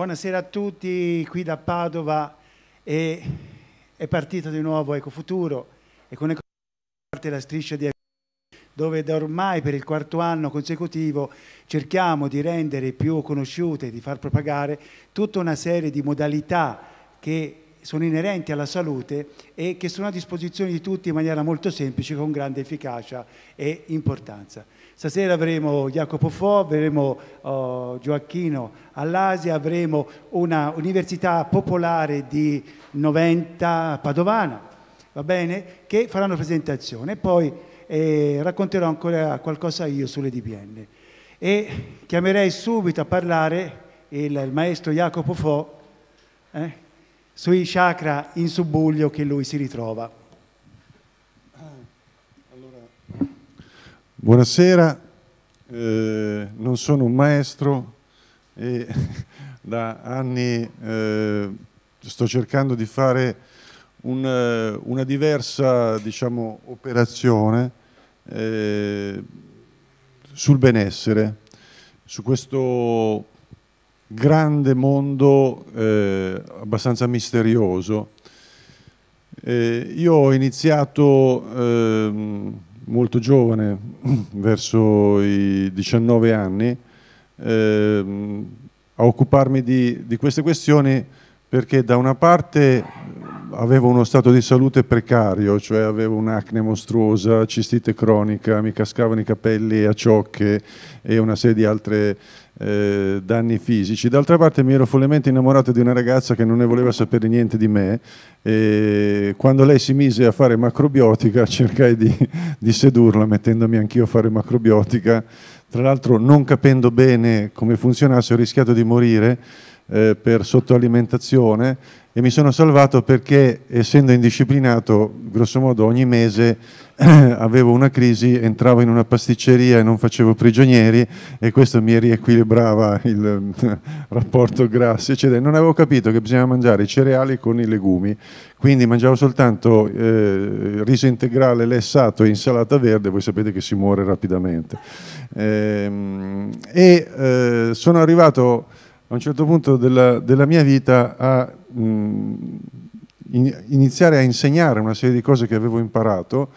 Buonasera a tutti, qui da Padova e è partito di nuovo Ecofuturo e con Ecofuturo parte la striscia di dove da ormai per il quarto anno consecutivo cerchiamo di rendere più conosciute, di far propagare tutta una serie di modalità che sono inerenti alla salute e che sono a disposizione di tutti in maniera molto semplice, con grande efficacia e importanza. Stasera avremo Jacopo Fo, avremo oh, Gioacchino all'Asia, avremo una università popolare di 90 padovana, va bene? Che faranno presentazione. e Poi eh, racconterò ancora qualcosa io sulle DPN. E chiamerei subito a parlare il, il maestro Jacopo Fo eh, sui chakra in subbuglio che lui si ritrova. Buonasera, eh, non sono un maestro e da anni eh, sto cercando di fare un, eh, una diversa diciamo, operazione eh, sul benessere, su questo grande mondo eh, abbastanza misterioso. Eh, io ho iniziato ehm, molto giovane, verso i 19 anni, ehm, a occuparmi di, di, queste questioni perché da una parte avevo uno stato di salute precario, cioè avevo un'acne mostruosa, cistite cronica, mi cascavano i capelli a ciocche e una serie di altre eh, danni fisici. D'altra parte mi ero follemente innamorato di una ragazza che non ne voleva sapere niente di me e quando lei si mise a fare macrobiotica cercai di, di sedurla mettendomi anch'io a fare macrobiotica. Tra l'altro non capendo bene come funzionasse ho rischiato di morire eh, per sottoalimentazione e mi sono salvato perché essendo indisciplinato, grossomodo ogni mese avevo una crisi, entravo in una pasticceria e non facevo prigionieri e questo mi riequilibrava il rapporto grassi, eccetera. Non avevo capito che bisognava mangiare i cereali con i legumi, quindi mangiavo soltanto eh, riso integrale lessato e insalata verde, voi sapete che si muore rapidamente. Ehm, e eh, sono arrivato a un certo punto della, della mia vita a mh, mm, iniziare a insegnare una serie di cose che avevo imparato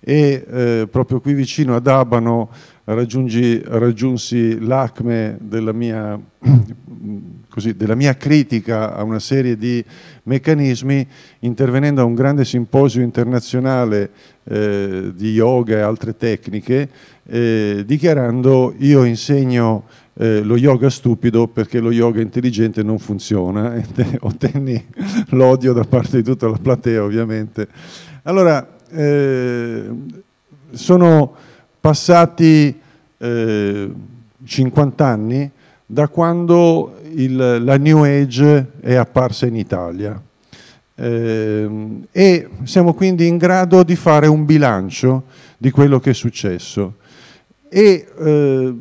e eh, proprio qui vicino ad Abano raggiungi, raggiunsi l'acme della, della mia, critica a una serie di meccanismi intervenendo a un grande simposio internazionale eh, di yoga e altre tecniche eh, dichiarando io insegno eh, lo yoga stupido perché lo yoga intelligente non funziona e te, ottenni l'odio da parte di tutta la platea ovviamente. Allora, eh, sono passati eh, 50 anni da quando il, la New Age è apparsa in Italia eh, e siamo quindi in grado di fare un bilancio di quello che è successo. E eh,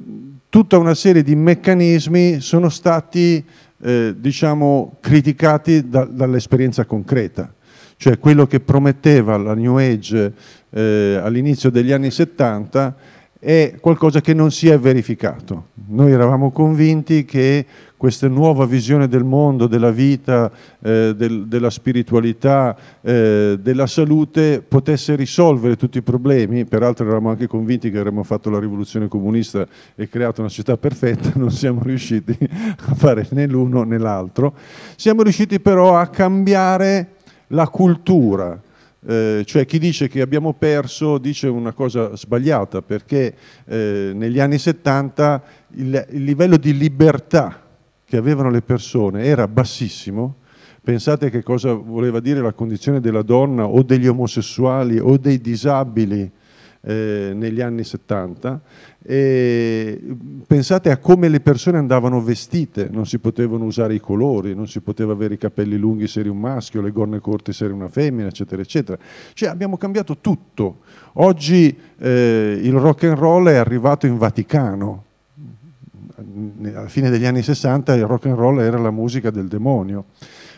tutta una serie di meccanismi sono stati eh, diciamo, criticati da, dall'esperienza concreta. Cioè quello che prometteva la New Age eh, all'inizio degli anni 70 è qualcosa che non si è verificato. Noi eravamo convinti che questa nuova visione del mondo, della vita, eh, del, della spiritualità, eh, della salute potesse risolvere tutti i problemi, peraltro eravamo anche convinti che avremmo fatto la rivoluzione comunista e creato una città perfetta, non siamo riusciti a fare né l'uno né l'altro. Siamo riusciti però a cambiare la cultura, eh, cioè chi dice che abbiamo perso dice una cosa sbagliata perché eh, negli anni 70 il, il, livello di libertà che avevano le persone era bassissimo pensate che cosa voleva dire la condizione della donna o degli omosessuali o dei disabili eh, negli anni 70. E pensate a come le persone andavano vestite, non si potevano usare i colori, non si poteva avere i capelli lunghi se eri un maschio, le gonne corte se eri una femmina, eccetera, eccetera. Cioè abbiamo cambiato tutto. Oggi eh, il rock and roll è arrivato in Vaticano. Alla fine degli anni 60 il rock and roll era la musica del demonio.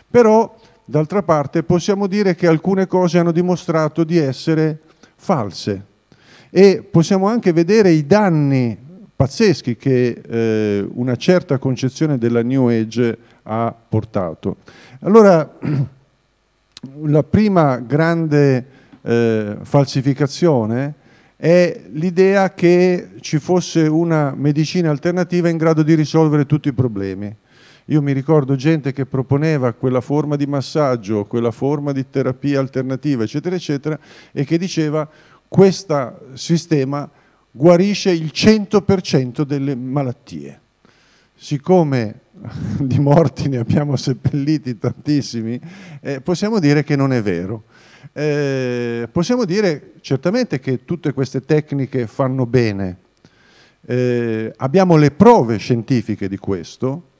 Però, d'altra parte, possiamo dire che alcune cose hanno dimostrato di essere false, e possiamo anche vedere i danni pazzeschi che eh, una certa concezione della New Age ha portato. Allora, la prima grande eh, falsificazione è l'idea che ci fosse una medicina alternativa in grado di risolvere tutti i problemi. Io mi ricordo gente che proponeva quella forma di massaggio, quella forma di terapia alternativa, eccetera, eccetera, e che diceva questo sistema guarisce il 100% delle malattie. Siccome di morti ne abbiamo seppelliti tantissimi, eh, possiamo dire che non è vero. Eh, possiamo dire certamente che tutte queste tecniche fanno bene. Eh, abbiamo le prove scientifiche di questo,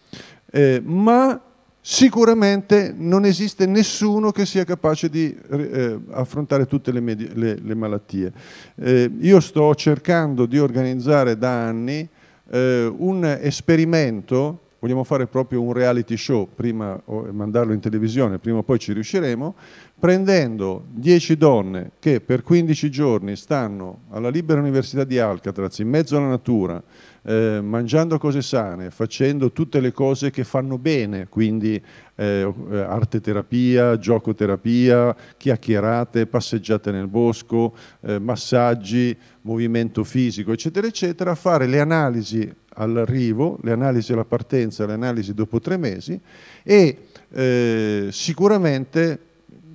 eh, ma sicuramente non esiste nessuno che sia capace di eh, affrontare tutte le, le, le malattie. Eh, io sto cercando di organizzare da anni eh, un esperimento vogliamo fare proprio un reality show, prima mandarlo in televisione, prima o poi ci riusciremo, prendendo 10 donne che per 15 giorni stanno alla libera università di Alcatraz, in mezzo alla natura, eh, mangiando cose sane, facendo tutte le cose che fanno bene, quindi eh, arte terapia, giocoterapia, chiacchierate, passeggiate nel bosco, eh, massaggi, movimento fisico, eccetera, eccetera, fare le analisi all'arrivo, le analisi alla partenza, le analisi dopo tre mesi e eh, sicuramente,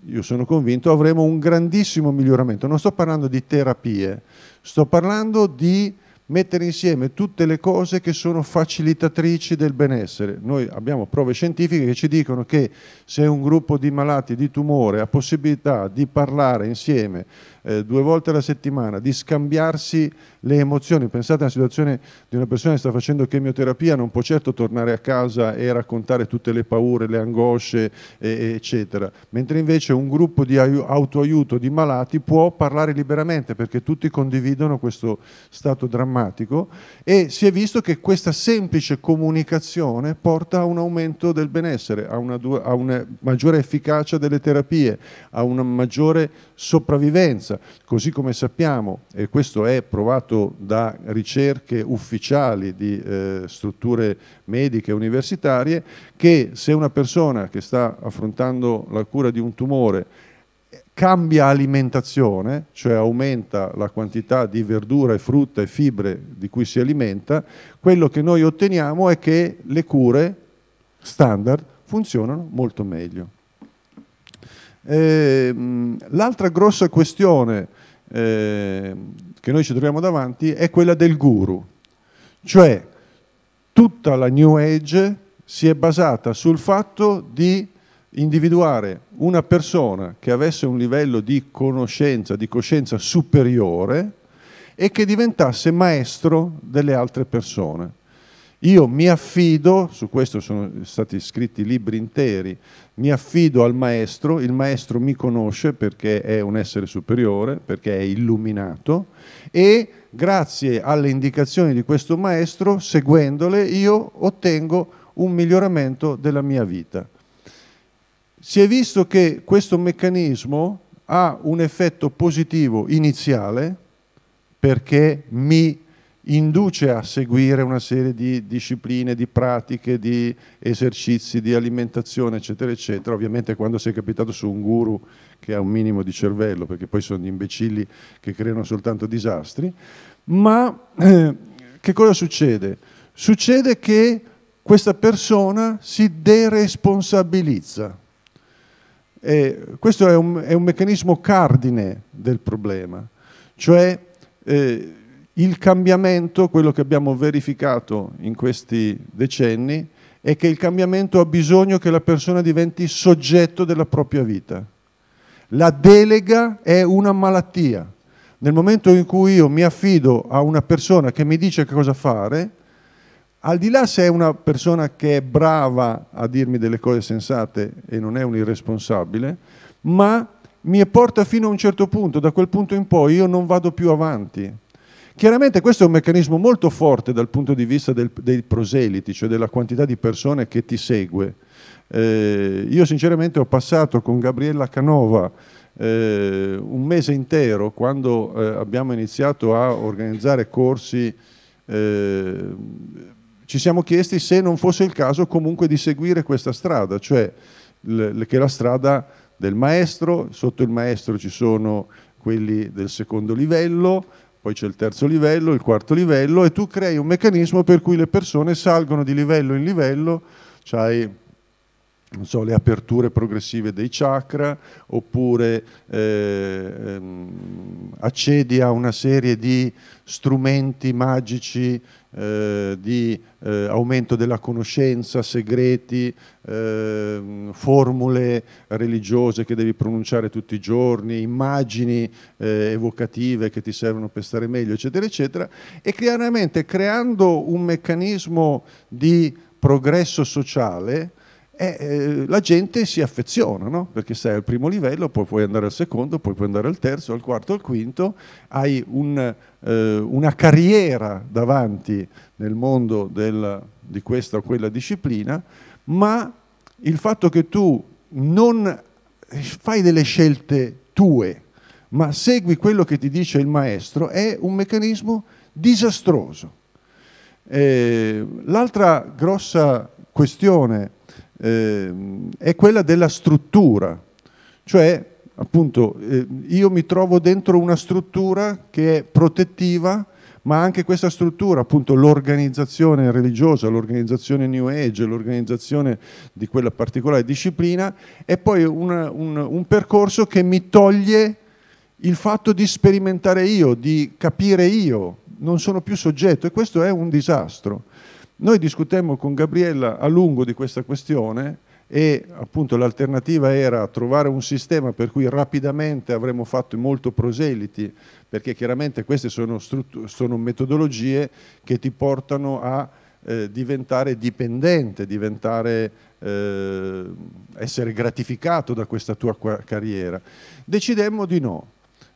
io sono convinto, avremo un grandissimo miglioramento. Non sto parlando di terapie, sto parlando di mettere insieme tutte le cose che sono facilitatrici del benessere. Noi abbiamo prove scientifiche che ci dicono che se un gruppo di malati di tumore ha possibilità di parlare insieme, eh, due volte alla settimana, di scambiarsi le emozioni. Pensate alla situazione di una persona che sta facendo chemioterapia, non può certo tornare a casa e raccontare tutte le paure, le angosce, eh, eccetera. Mentre invece un gruppo di autoaiuto di malati può parlare liberamente perché tutti condividono questo stato drammatico e si è visto che questa semplice comunicazione porta a un aumento del benessere, a una, a una maggiore efficacia delle terapie, a una maggiore sopravvivenza Così come sappiamo, e questo è provato da ricerche ufficiali di eh, strutture mediche universitarie, che se una persona che sta affrontando la cura di un tumore eh, cambia alimentazione, cioè aumenta la quantità di verdura e frutta e fibre di cui si alimenta, quello che noi otteniamo è che le cure standard funzionano molto meglio. Ehm, l'altra grossa questione eh, che noi ci troviamo davanti è quella del guru, cioè tutta la New Age si è basata sul fatto di individuare una persona che avesse un livello di conoscenza, di coscienza superiore e che diventasse maestro delle altre persone. Io mi affido, su questo sono stati scritti libri interi, mi affido al maestro, il maestro mi conosce perché è un essere superiore, perché è illuminato e grazie alle indicazioni di questo maestro, seguendole, io ottengo un miglioramento della mia vita. Si è visto che questo meccanismo ha un effetto positivo iniziale perché mi induce a seguire una serie di discipline, di pratiche, di esercizi, di alimentazione, eccetera, eccetera. Ovviamente quando sei capitato su un guru che ha un minimo di cervello, perché poi sono gli imbecilli che creano soltanto disastri, ma eh, che cosa succede? Succede che questa persona si deresponsabilizza. E questo è un, è un, meccanismo cardine del problema, cioè eh, il cambiamento, quello che abbiamo verificato in questi decenni, è che il cambiamento ha bisogno che la persona diventi soggetto della propria vita. La delega è una malattia. Nel momento in cui io mi affido a una persona che mi dice cosa fare, al di là se è una persona che è brava a dirmi delle cose sensate e non è un irresponsabile, ma mi porta fino a un certo punto, da quel punto in poi io non vado più avanti Chiaramente questo è un meccanismo molto forte dal punto di vista del, dei proseliti, cioè della quantità di persone che ti segue. Eh, io sinceramente ho passato con Gabriella Canova eh, un mese intero quando eh, abbiamo iniziato a organizzare corsi. Eh, ci siamo chiesti se non fosse il caso comunque di seguire questa strada, cioè che la strada del maestro, sotto il maestro ci sono quelli del secondo livello, poi c'è il terzo livello, il quarto livello e tu crei un meccanismo per cui le persone salgono di livello in livello, c'hai non so, le aperture progressive dei chakra oppure eh, ehm, accedi a una serie di strumenti magici eh, di eh, aumento della conoscenza, segreti, eh, formule religiose che devi pronunciare tutti i giorni, immagini eh, evocative che ti servono per stare meglio, eccetera, eccetera, e chiaramente creando un meccanismo di progresso sociale e eh, la gente si affeziona, no? perché sei al primo livello, poi puoi andare al secondo, poi puoi andare al terzo, al quarto, al quinto, hai un, eh, una carriera davanti nel mondo del, di questa o quella disciplina, ma il fatto che tu non eh, fai delle scelte tue, ma segui quello che ti dice il maestro, è un meccanismo disastroso. Eh, l'altra grossa questione eh, è quella della struttura, cioè appunto eh, io mi trovo dentro una struttura che è protettiva, ma anche questa struttura, appunto l'organizzazione religiosa, l'organizzazione New Age, l'organizzazione di quella particolare disciplina, è poi una, un, un, percorso che mi toglie il fatto di sperimentare io, di capire io, non sono più soggetto e questo è un disastro. Noi discutemmo con Gabriella a lungo di questa questione e appunto l'alternativa era trovare un sistema per cui rapidamente avremmo fatto molto proseliti, perché chiaramente queste sono, sono metodologie che ti portano a eh, diventare dipendente, diventare, eh, essere gratificato da questa tua carriera. Decidemmo di no.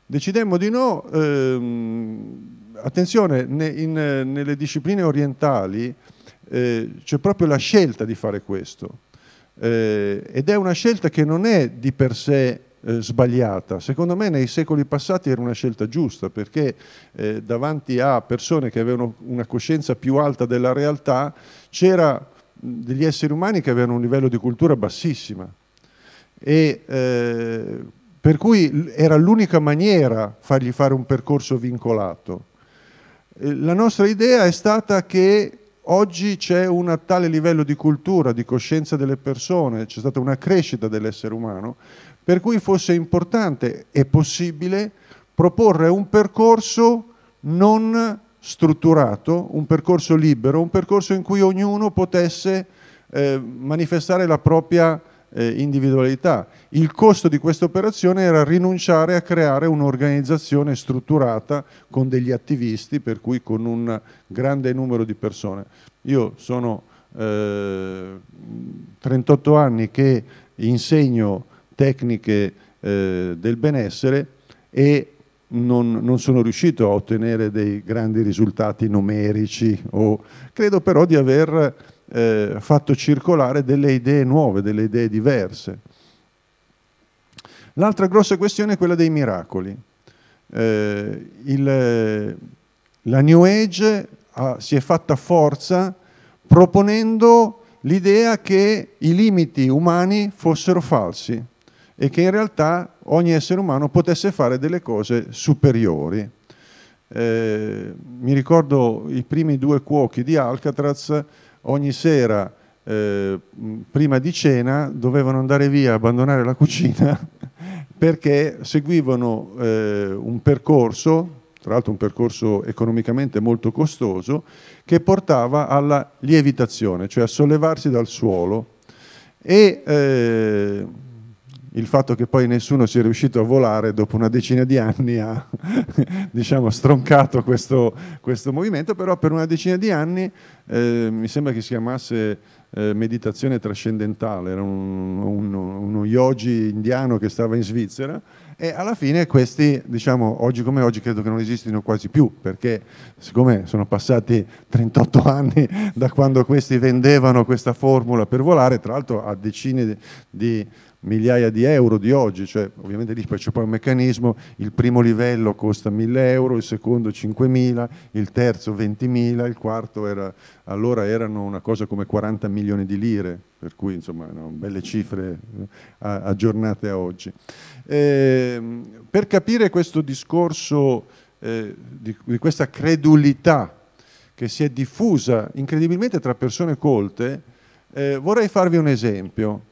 Decidemmo di no. Ehm, attenzione, ne, in, nelle discipline orientali eh, c'è proprio la scelta di fare questo eh, ed è una scelta che non è di per sé eh, sbagliata. Secondo me nei secoli passati era una scelta giusta perché eh, davanti a persone che avevano una coscienza più alta della realtà c'era degli esseri umani che avevano un livello di cultura bassissima e eh, per cui era l'unica maniera fargli fare un percorso vincolato. Eh, la nostra idea è stata che oggi c'è un tale livello di cultura, di coscienza delle persone, c'è stata una crescita dell'essere umano, per cui fosse importante e possibile proporre un percorso non strutturato, un percorso libero, un percorso in cui ognuno potesse eh, manifestare la propria eh, individualità. Il costo di questa operazione era rinunciare a creare un'organizzazione strutturata con degli attivisti, per cui con un grande numero di persone. Io sono eh, 38 anni che insegno tecniche eh, del benessere e non, non, sono riuscito a ottenere dei grandi risultati numerici, o, credo però di aver eh, fatto circolare delle idee nuove, delle idee diverse. L'altra grossa questione è quella dei miracoli. Eh, il, la New Age ha, si è fatta forza proponendo l'idea che i limiti umani fossero falsi e che in realtà ogni essere umano potesse fare delle cose superiori. Eh, mi ricordo i primi due cuochi di Alcatraz ogni sera eh, prima di cena dovevano andare via, abbandonare la cucina perché seguivano eh, un percorso, tra l'altro un percorso economicamente molto costoso, che portava alla lievitazione, cioè a sollevarsi dal suolo e eh, il fatto che poi nessuno sia riuscito a volare dopo una decina di anni ha diciamo, stroncato questo, questo, movimento, però per una decina di anni eh, mi sembra che si chiamasse eh, meditazione trascendentale, era un, un, uno yogi indiano che stava in Svizzera e alla fine questi, diciamo, oggi come oggi credo che non esistino quasi più, perché siccome sono passati 38 anni da quando questi vendevano questa formula per volare, tra l'altro a decine di migliaia di euro di oggi, cioè ovviamente lì c'è poi un meccanismo, il primo livello costa 1000 euro, il secondo 5.000, il terzo 20.000, il quarto era, allora erano una cosa come 40 milioni di lire, per cui insomma no, belle cifre eh, a, aggiornate a oggi. Eh, per capire questo discorso eh, di, di questa credulità che si è diffusa incredibilmente tra persone colte, eh, vorrei farvi un esempio.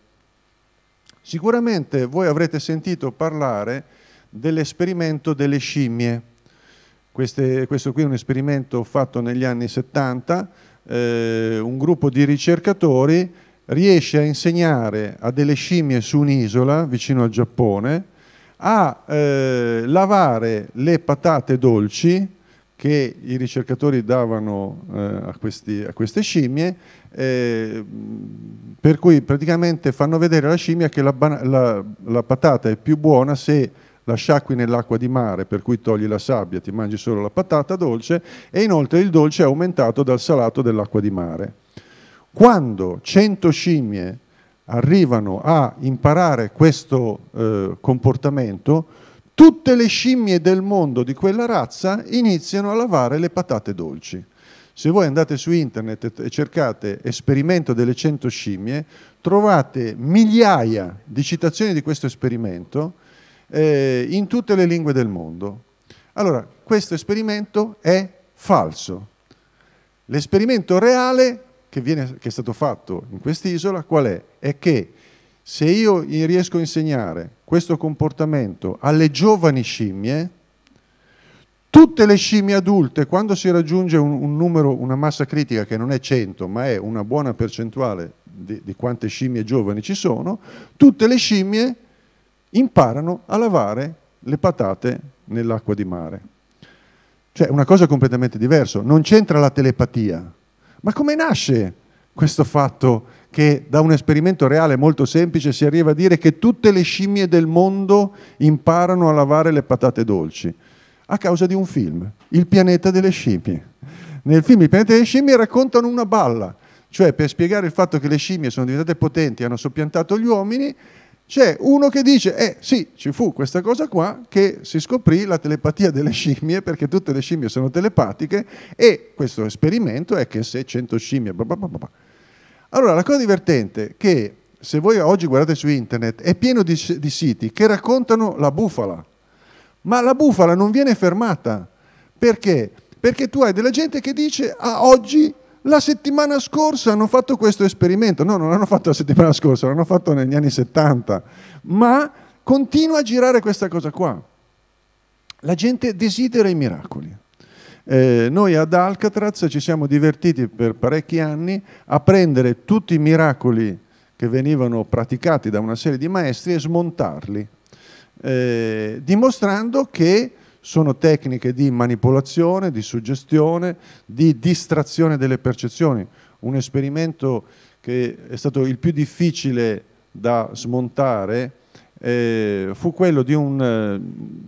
Sicuramente voi avrete sentito parlare dell'esperimento delle scimmie. Queste, questo qui è un esperimento fatto negli anni 70, eh, un gruppo di ricercatori riesce a insegnare a delle scimmie su un'isola vicino al Giappone a eh, lavare le patate dolci che i ricercatori davano eh, a, questi, a, queste scimmie, eh, per cui praticamente fanno vedere alla scimmia che la, la, la patata è più buona se la sciacqui nell'acqua di mare, per cui togli la sabbia, ti mangi solo la patata dolce, e inoltre il dolce è aumentato dal salato dell'acqua di mare. Quando 100 scimmie arrivano a imparare questo eh, comportamento, tutte le scimmie del mondo di quella razza iniziano a lavare le patate dolci. Se voi andate su internet e cercate esperimento delle 100 scimmie, trovate migliaia di citazioni di questo esperimento eh, in tutte le lingue del mondo. Allora, questo esperimento è falso. L'esperimento reale che, viene, che è stato fatto in quest'isola qual è? È che se io riesco a insegnare questo comportamento alle giovani scimmie, tutte le scimmie adulte, quando si raggiunge un, un numero, una massa critica che non è 100, ma è una buona percentuale di, di quante scimmie giovani ci sono, tutte le scimmie imparano a lavare le patate nell'acqua di mare. Cioè, una cosa completamente diversa, non c'entra la telepatia. Ma come nasce questo fatto che da un esperimento reale molto semplice si arriva a dire che tutte le scimmie del mondo imparano a lavare le patate dolci a causa di un film, Il pianeta delle scimmie. Nel film Il pianeta delle scimmie raccontano una balla, cioè per spiegare il fatto che le scimmie sono diventate potenti e hanno soppiantato gli uomini, c'è uno che dice, eh sì, ci fu questa cosa qua, che si scoprì la telepatia delle scimmie, perché tutte le scimmie sono telepatiche, e questo esperimento è che se 100 scimmie... Blah blah blah allora, la cosa divertente è che se voi oggi guardate su internet è pieno di, di siti che raccontano la bufala, ma la bufala non viene fermata. Perché? Perché tu hai della gente che dice ah, oggi la settimana scorsa hanno fatto questo esperimento. No, non l'hanno fatto la settimana scorsa, l'hanno fatto negli anni 70. Ma continua a girare questa cosa qua. La gente desidera i miracoli. Eh, noi ad Alcatraz ci siamo divertiti per parecchi anni a prendere tutti i miracoli che venivano praticati da una serie di maestri e smontarli, eh, dimostrando che sono tecniche di manipolazione, di suggestione, di distrazione delle percezioni. Un esperimento che è stato il più difficile da smontare eh, fu quello di un eh,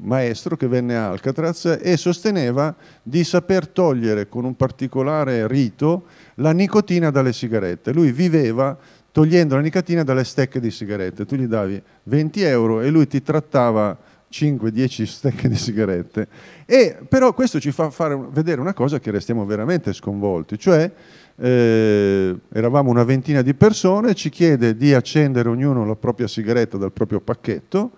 maestro che venne a Alcatraz e sosteneva di saper togliere con un particolare rito la nicotina dalle sigarette. Lui viveva togliendo la nicotina dalle stecche di sigarette. Tu gli davi 20 euro e lui ti trattava 5-10 stecche di sigarette. E, però questo ci fa vedere una cosa che restiamo veramente sconvolti, cioè eh, eravamo una ventina di persone, ci chiede di accendere ognuno la propria sigaretta dal proprio pacchetto,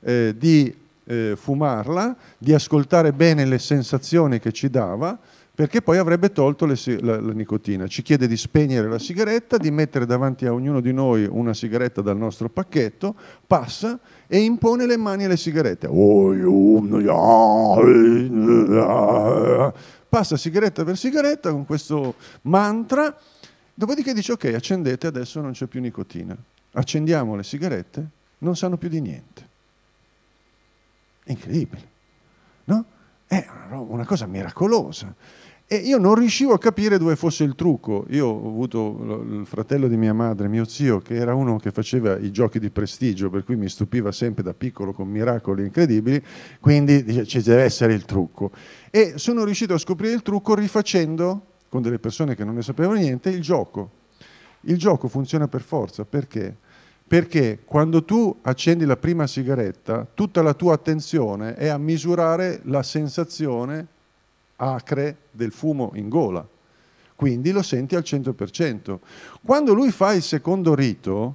eh, di eh, fumarla, di ascoltare bene le sensazioni che ci dava, perché poi avrebbe tolto le, la, la, nicotina. Ci chiede di spegnere la sigaretta, di mettere davanti a ognuno di noi una sigaretta dal nostro pacchetto, passa e impone le mani alle sigarette. Um, ah, eh, eh, ah, eh, ah passa sigaretta per sigaretta con questo mantra, dopodiché dice ok, accendete, adesso non c'è più nicotina. Accendiamo le sigarette, non sanno più di niente. Incredibile, no? È una cosa miracolosa. E io non riuscivo a capire dove fosse il trucco. Io ho avuto il fratello di mia madre, mio zio, che era uno che faceva i giochi di prestigio, per cui mi stupiva sempre da piccolo con miracoli incredibili, quindi ci deve essere il trucco. E sono riuscito a scoprire il trucco rifacendo, con delle persone che non ne sapevano niente, il gioco. Il gioco funziona per forza, perché? Perché quando tu accendi la prima sigaretta, tutta la tua attenzione è a misurare la sensazione acre del fumo in gola, quindi lo senti al 100%. Quando lui fa il secondo rito,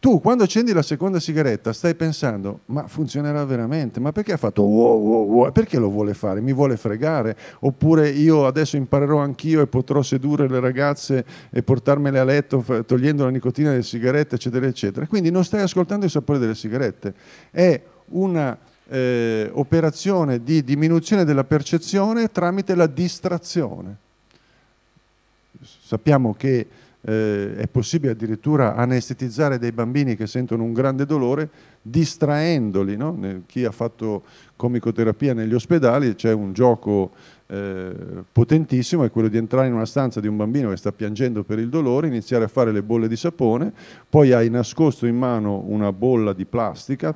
tu quando accendi la seconda sigaretta stai pensando, ma funzionerà veramente? Ma perché ha fatto wow, wow, wow? Perché lo vuole fare? Mi vuole fregare? Oppure io adesso imparerò anch'io e potrò sedurre le ragazze e portarmele a letto togliendo la nicotina delle sigarette, eccetera, eccetera. Quindi non stai ascoltando il sapore delle sigarette. È una eh, operazione di diminuzione della percezione tramite la distrazione. Sappiamo che eh, è possibile addirittura anestetizzare dei bambini che sentono un grande dolore distraendoli. No? Chi ha fatto comicoterapia negli ospedali c'è un gioco eh, potentissimo, è quello di entrare in una stanza di un bambino che sta piangendo per il dolore, iniziare a fare le bolle di sapone, poi hai nascosto in mano una bolla di plastica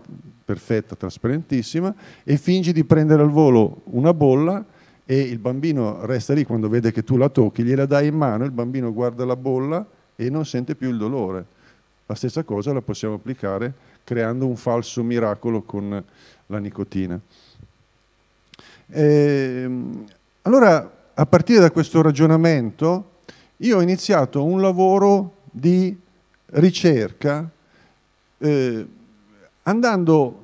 perfetta, trasparentissima, e fingi di prendere al volo una bolla e il bambino resta lì quando vede che tu la tocchi, gliela dai in mano, il bambino guarda la bolla e non sente più il dolore. La stessa cosa la possiamo applicare creando un falso miracolo con la nicotina. E, ehm, allora, a partire da questo ragionamento, io ho iniziato un lavoro di ricerca eh, andando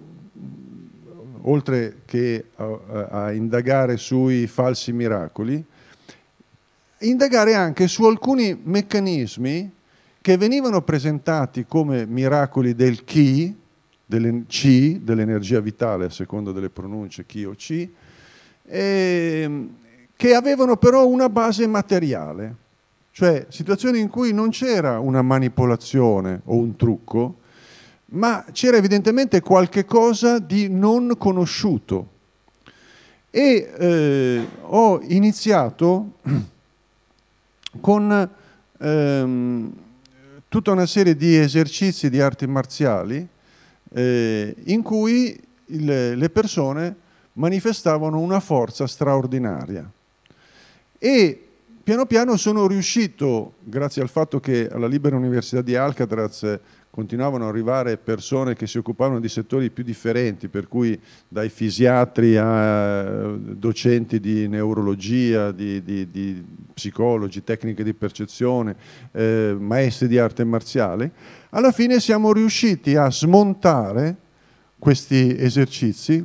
oltre che eh, a, a indagare sui falsi miracoli, indagare anche su alcuni meccanismi che venivano presentati come miracoli del chi, delle C, dell'energia vitale a seconda delle pronunce chi o C, e, ehm, che avevano però una base materiale, cioè situazioni in cui non c'era una manipolazione o un trucco, ma c'era evidentemente qualche cosa di non conosciuto. E eh, ho iniziato con ehm, tutta una serie di esercizi di arti marziali eh, in cui il, le persone manifestavano una forza straordinaria. E piano piano sono riuscito, grazie al fatto che alla Libera Università di Alcatraz continuavano ad arrivare persone che si occupavano di settori più differenti, per cui dai fisiatri a eh, docenti di neurologia, di, di, di psicologi, tecniche di percezione, eh, maestri di arte marziale, alla fine siamo riusciti a smontare questi esercizi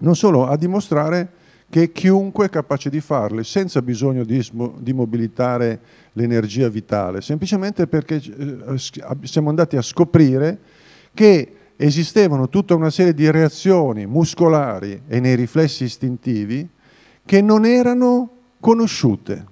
non solo a dimostrare che chiunque è capace di farle senza bisogno di, di mobilitare l'energia vitale, semplicemente perché eh, siamo andati a scoprire che esistevano tutta una serie di reazioni muscolari e nei riflessi istintivi che non erano conosciute.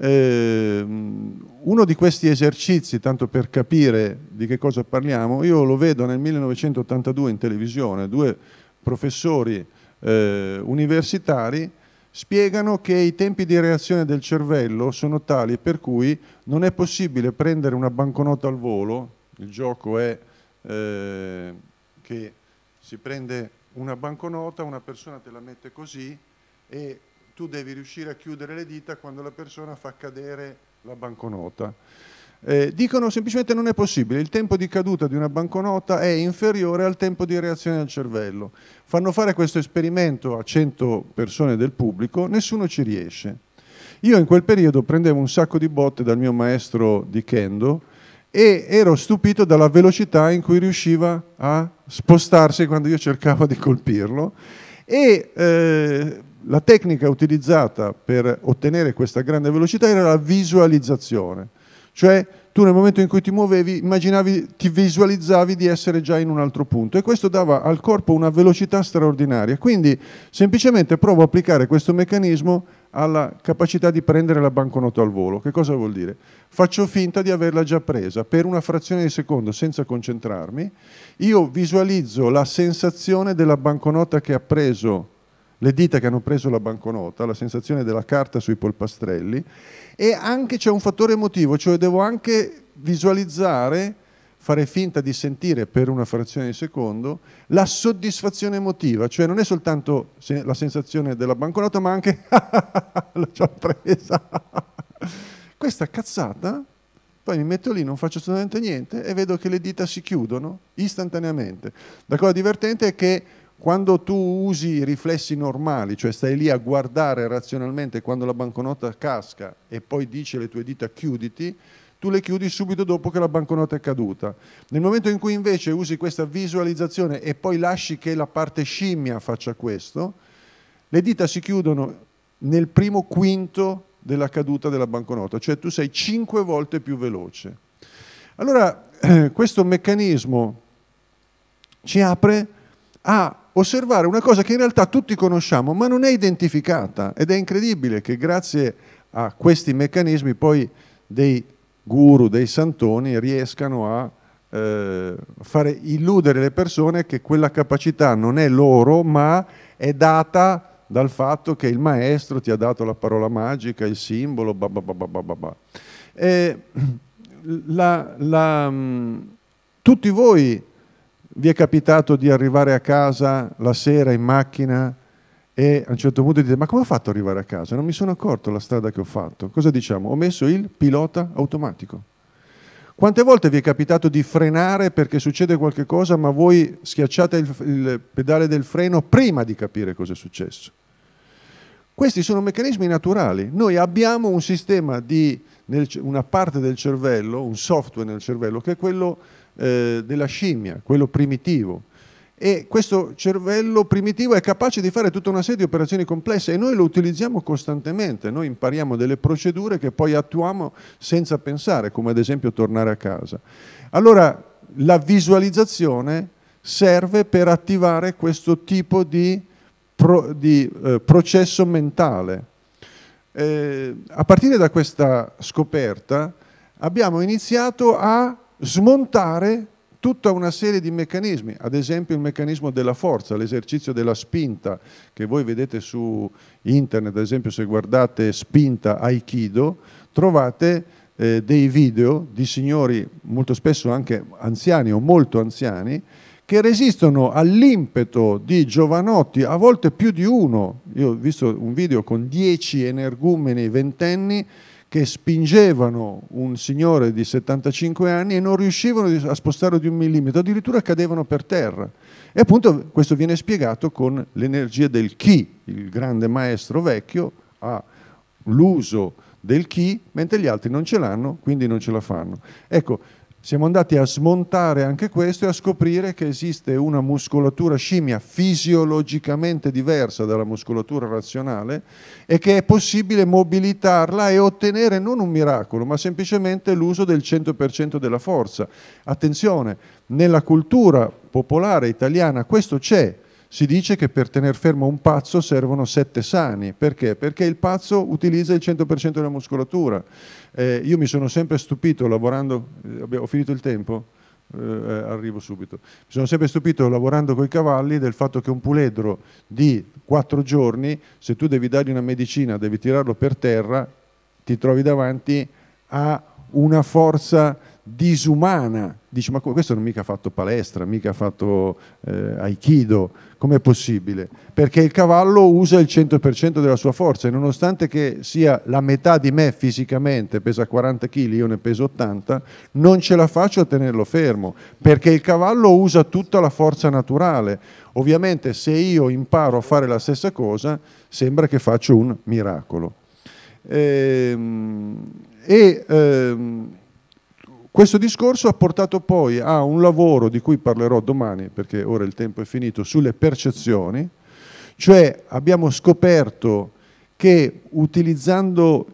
Eh, uno di questi esercizi, tanto per capire di che cosa parliamo, io lo vedo nel 1982 in televisione, due professori eh, universitari spiegano che i tempi di reazione del cervello sono tali per cui non è possibile prendere una banconota al volo, il gioco è eh, che si prende una banconota, una persona te la mette così e tu devi riuscire a chiudere le dita quando la persona fa cadere la banconota. Eh, dicono semplicemente non è possibile, il tempo di caduta di una banconota è inferiore al tempo di reazione al cervello. Fanno fare questo esperimento a 100 persone del pubblico, nessuno ci riesce. Io in quel periodo prendevo un sacco di botte dal mio maestro di kendo e ero stupito dalla velocità in cui riusciva a spostarsi quando io cercavo di colpirlo e eh, la tecnica utilizzata per ottenere questa grande velocità era la visualizzazione. Cioè tu nel momento in cui ti muovevi immaginavi, ti visualizzavi di essere già in un altro punto e questo dava al corpo una velocità straordinaria. Quindi semplicemente provo a applicare questo meccanismo alla capacità di prendere la banconota al volo. Che cosa vuol dire? Faccio finta di averla già presa per una frazione di secondo senza concentrarmi, io visualizzo la sensazione della banconota che ha preso le dita che hanno preso la banconota, la sensazione della carta sui polpastrelli e anche c'è un fattore emotivo, cioè devo anche visualizzare, fare finta di sentire per una frazione di secondo la soddisfazione emotiva, cioè non è soltanto la sensazione della banconota ma anche la ci ho presa. Questa cazzata, poi mi metto lì, non faccio assolutamente niente e vedo che le dita si chiudono istantaneamente. La cosa divertente è che quando tu usi i riflessi normali, cioè stai lì a guardare razionalmente quando la banconota casca e poi dice alle tue dita chiuditi, tu le chiudi subito dopo che la banconota è caduta. Nel momento in cui invece usi questa visualizzazione e poi lasci che la parte scimmia faccia questo, le dita si chiudono nel primo quinto della caduta della banconota, cioè tu sei cinque volte più veloce. Allora questo meccanismo ci apre a osservare una cosa che in realtà tutti conosciamo, ma non è identificata ed è incredibile che grazie a questi meccanismi poi dei guru, dei santoni riescano a eh, fare illudere le persone che quella capacità non è loro, ma è data dal fatto che il maestro ti ha dato la parola magica, il simbolo, bah bah bah la, la, mm, tutti voi vi è capitato di arrivare a casa la sera in macchina e a un certo punto dite ma come ho fatto ad arrivare a casa? Non mi sono accorto la strada che ho fatto. Cosa diciamo? Ho messo il pilota automatico. Quante volte vi è capitato di frenare perché succede qualcosa ma voi schiacciate il, il pedale del freno prima di capire cosa è successo? Questi sono meccanismi naturali. Noi abbiamo un sistema di, una parte del cervello, un software nel cervello, che è quello eh, della scimmia, quello primitivo. E questo cervello primitivo è capace di fare tutta una serie di operazioni complesse e noi lo utilizziamo costantemente, noi impariamo delle procedure che poi attuiamo senza pensare, come ad esempio tornare a casa. Allora la visualizzazione serve per attivare questo tipo di, pro, di eh, processo mentale. Eh, a partire da questa scoperta abbiamo iniziato a smontare tutta una serie di meccanismi, ad esempio il meccanismo della forza, l'esercizio della spinta, che voi vedete su internet, ad esempio se guardate spinta aikido, trovate eh, dei video di signori molto spesso anche anziani o molto anziani, che resistono all'impeto di giovanotti, a volte più di uno. Io ho visto un video con 10 energumeni ventenni che spingevano un signore di 75 anni e non riuscivano a spostarlo di un millimetro, addirittura cadevano per terra. E appunto questo viene spiegato con l'energia del chi, il grande maestro vecchio ha l'uso del chi, mentre gli altri non ce l'hanno, quindi non ce la fanno. Ecco, siamo andati a smontare anche questo e a scoprire che esiste una muscolatura scimmia fisiologicamente diversa dalla muscolatura razionale e che è possibile mobilitarla e ottenere non un miracolo, ma semplicemente l'uso del 100% della forza. Attenzione, nella cultura popolare italiana questo c'è, si dice che per tenere fermo un pazzo servono sette sani, perché? Perché il pazzo utilizza il 100% della muscolatura. Eh, io mi sono sempre stupito lavorando, eh, ho finito il tempo? Eh, eh, arrivo subito. Mi sono sempre stupito lavorando con i cavalli del fatto che un puledro di quattro giorni, se tu devi dargli una medicina, devi tirarlo per terra, ti trovi davanti a una forza disumana. Dici, ma questo non mica ha fatto palestra, mica ha fatto eh, aikido, com'è possibile? Perché il cavallo usa il 100% della sua forza e nonostante che sia la metà di me fisicamente, pesa 40 kg, io ne peso 80, non ce la faccio a tenerlo fermo, perché il cavallo usa tutta la forza naturale. Ovviamente se io imparo a fare la stessa cosa, sembra che faccio un miracolo. Ehm, e, ehm, questo discorso ha portato poi a un lavoro di cui parlerò domani, perché ora il tempo è finito, sulle percezioni, cioè abbiamo scoperto che utilizzando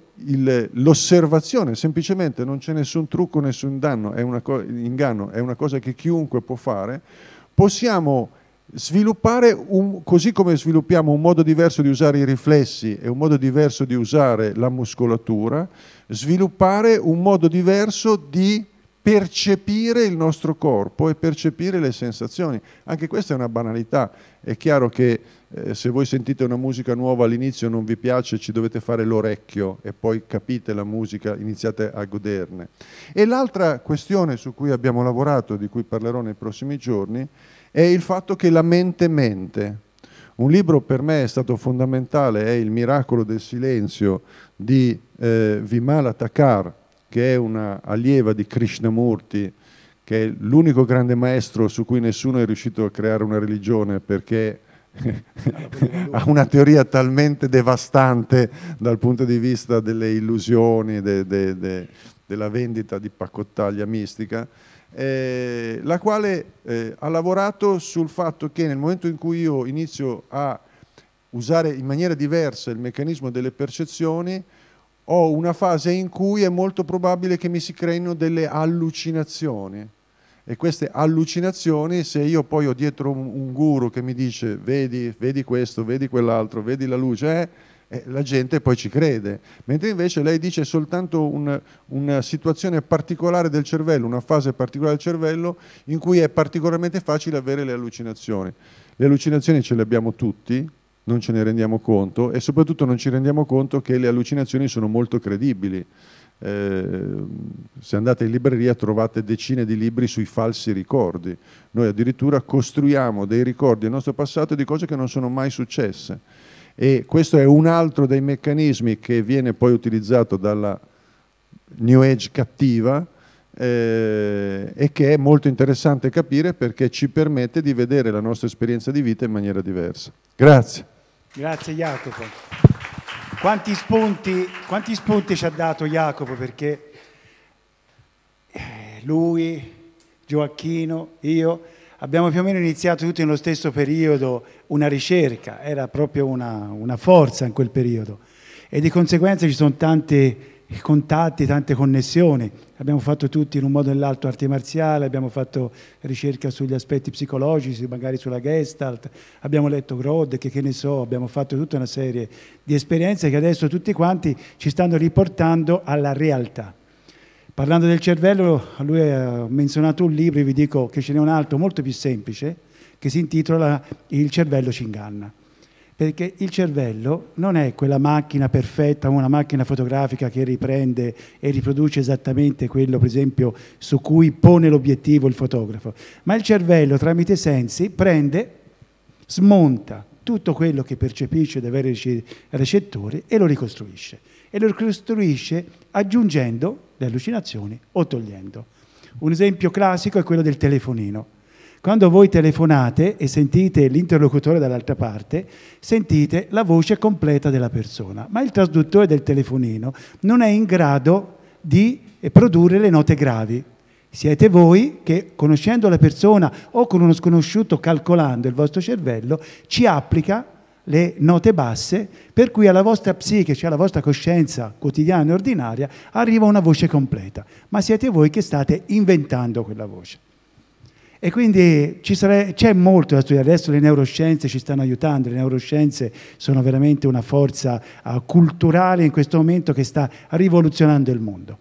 l'osservazione, semplicemente non c'è nessun trucco, nessun danno, è inganno, è una cosa che chiunque può fare, possiamo sviluppare, un, così come sviluppiamo un modo diverso di usare i riflessi e un modo diverso di usare la muscolatura, sviluppare un modo diverso di percepire il nostro corpo e percepire le sensazioni. Anche questa è una banalità. È chiaro che eh, se voi sentite una musica nuova all'inizio non vi piace, ci dovete fare l'orecchio e poi capite la musica, iniziate a goderne. E l'altra questione su cui abbiamo lavorato, di cui parlerò nei prossimi giorni, è il fatto che la mente mente. Un libro per me è stato fondamentale, è Il miracolo del silenzio di eh, Vimal Takar, che è una allieva di Krishnamurti, che è l'unico grande maestro su cui nessuno è riuscito a creare una religione perché ha una teoria talmente devastante dal punto di vista delle illusioni, de, de, de, della vendita di pacottaglia mistica, eh, la quale eh, ha lavorato sul fatto che nel momento in cui io inizio a usare in maniera diversa il meccanismo delle percezioni, ho una fase in cui è molto probabile che mi si creino delle allucinazioni e queste allucinazioni se io poi ho dietro un, un guru che mi dice vedi, vedi questo, vedi quell'altro, vedi la luce, eh, eh, la gente poi ci crede, mentre invece lei dice soltanto un, una situazione particolare del cervello, una fase particolare del cervello in cui è particolarmente facile avere le allucinazioni. Le allucinazioni ce le abbiamo tutti, non ce ne rendiamo conto e soprattutto non ci rendiamo conto che le allucinazioni sono molto credibili. Eh, se andate in libreria trovate decine di libri sui falsi ricordi. Noi addirittura costruiamo dei ricordi del nostro passato di cose che non sono mai successe. E questo è un altro dei meccanismi che viene poi utilizzato dalla New Age cattiva eh, e che è molto interessante capire perché ci permette di vedere la nostra esperienza di vita in maniera diversa. Grazie. Grazie Jacopo. Quanti spunti, quanti spunti ci ha dato Jacopo perché eh, lui, Gioacchino, io abbiamo più o meno iniziato tutti nello stesso periodo una ricerca, era proprio una, una forza in quel periodo e di conseguenza ci sono tante contatti, tante connessioni. Abbiamo fatto tutti in un modo o nell'altro arte marziale, abbiamo fatto ricerca sugli aspetti psicologici, magari sulla Gestalt, abbiamo letto Grod, che, che ne so, abbiamo fatto tutta una serie di esperienze che adesso tutti quanti ci stanno riportando alla realtà. Parlando del cervello, lui ha menzionato un libro, vi dico che ce n'è un altro molto più semplice, che si intitola Il cervello ci inganna perché il cervello non è quella macchina perfetta, una macchina fotografica che riprende e riproduce esattamente quello, per esempio, su cui pone l'obiettivo il fotografo, ma il cervello tramite sensi prende, smonta tutto quello che percepisce dai vari recettori e lo ricostruisce. E lo ricostruisce aggiungendo le allucinazioni o togliendo. Un esempio classico è quello del telefonino quando voi telefonate e sentite l'interlocutore dall'altra parte, sentite la voce completa della persona, ma il trasduttore del telefonino non è in grado di eh, produrre le note gravi. Siete voi che, conoscendo la persona o con uno sconosciuto calcolando il vostro cervello, ci applica le note basse, per cui alla vostra psiche, cioè alla vostra coscienza quotidiana e ordinaria, arriva una voce completa, ma siete voi che state inventando quella voce. E quindi sare... c'è molto da studiare, adesso le neuroscienze ci stanno aiutando, le neuroscienze sono veramente una forza uh, culturale in questo momento che sta rivoluzionando il mondo.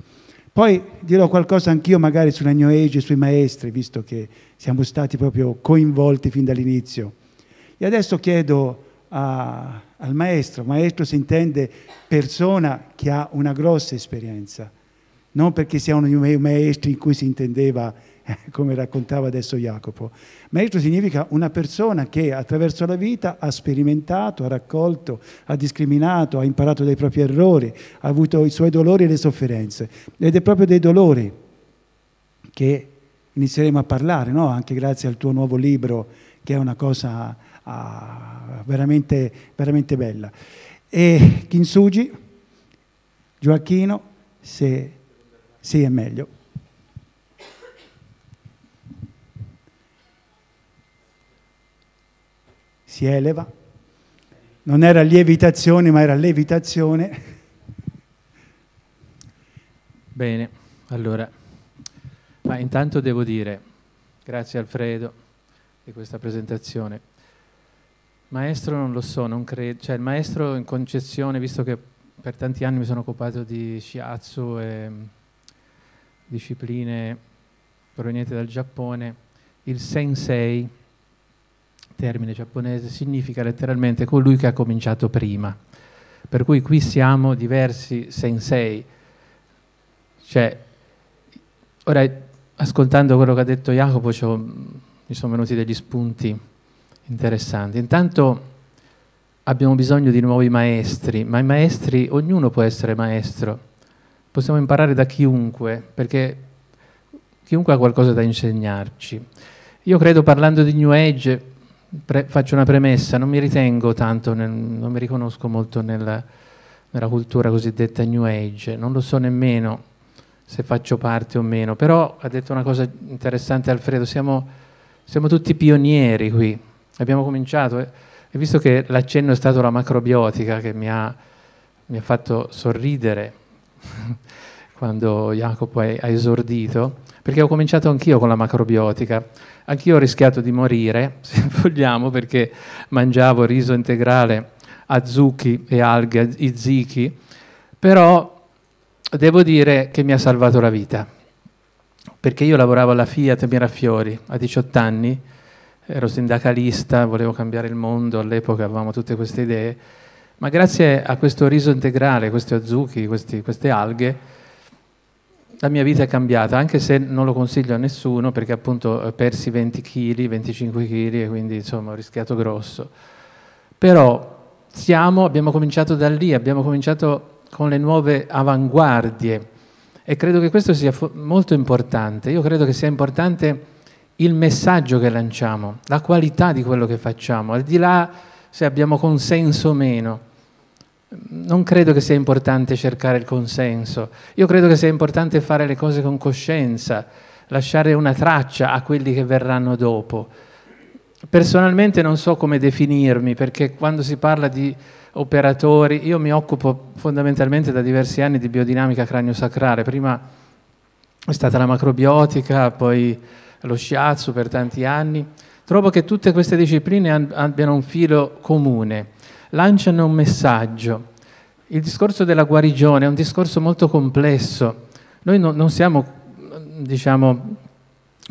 Poi dirò qualcosa anch'io magari sulla New Age e sui maestri, visto che siamo stati proprio coinvolti fin dall'inizio. E adesso chiedo a... Eh, al maestro, maestro si intende persona che ha una grossa esperienza, non perché sia uno dei maestri in cui si intendeva come raccontava adesso Jacopo. Maestro significa una persona che attraverso la vita ha sperimentato, ha raccolto, ha discriminato, ha imparato dai propri errori, ha avuto i suoi dolori e le sofferenze. Ed è proprio dei dolori che inizieremo a parlare, no? anche grazie al tuo nuovo libro, che è una cosa ah, veramente, veramente bella. E Kinsugi, Gioacchino, se, sì, è meglio. si eleva, non era lievitazione ma era levitazione. Bene, allora, ma intanto devo dire, grazie Alfredo di questa presentazione. Maestro non lo so, non credo, cioè il maestro in concezione, visto che per tanti anni mi sono occupato di shiatsu e mm, discipline provenienti dal Giappone, il sensei termine giapponese significa letteralmente colui che ha cominciato prima. Per cui qui siamo diversi sensei. Cioè, ora, ascoltando quello che ha detto Jacopo, mi sono venuti degli spunti interessanti. Intanto abbiamo bisogno di nuovi maestri, ma i maestri, ognuno può essere maestro. Possiamo imparare da chiunque, perché chiunque ha qualcosa da insegnarci. Io credo, parlando di New Age, pre, faccio una premessa, non mi ritengo tanto, nel, non mi riconosco molto nella, nella cultura cosiddetta New Age, non lo so nemmeno se faccio parte o meno, però ha detto una cosa interessante Alfredo, siamo, siamo tutti pionieri qui, abbiamo cominciato e, eh, e visto che l'accenno è stato la macrobiotica che mi ha, mi ha fatto sorridere quando Jacopo ha, ha esordito, perché ho cominciato anch'io con la macrobiotica. Anch'io ho rischiato di morire, se vogliamo, perché mangiavo riso integrale, a zucchi e alghe, i iziki, però devo dire che mi ha salvato la vita, perché io lavoravo alla Fiat Mirafiori a 18 anni, ero sindacalista, volevo cambiare il mondo, all'epoca avevamo tutte queste idee, ma grazie a questo riso integrale, questi azuki, queste alghe, la mia vita è cambiata, anche se non lo consiglio a nessuno perché appunto ho eh, persi 20 kg, 25 kg e quindi insomma ho rischiato grosso. Però siamo, abbiamo cominciato da lì, abbiamo cominciato con le nuove avanguardie e credo che questo sia molto importante. Io credo che sia importante il messaggio che lanciamo, la qualità di quello che facciamo, al di là se abbiamo consenso o meno non credo che sia importante cercare il consenso, io credo che sia importante fare le cose con coscienza, lasciare una traccia a quelli che verranno dopo. Personalmente non so come definirmi, perché quando si parla di operatori, io mi occupo fondamentalmente da diversi anni di biodinamica cranio-sacrale, prima è stata la macrobiotica, poi lo shiatsu per tanti anni, trovo che tutte queste discipline abbiano un filo comune lanciano un messaggio. Il discorso della guarigione è un discorso molto complesso. Noi no, non siamo, diciamo,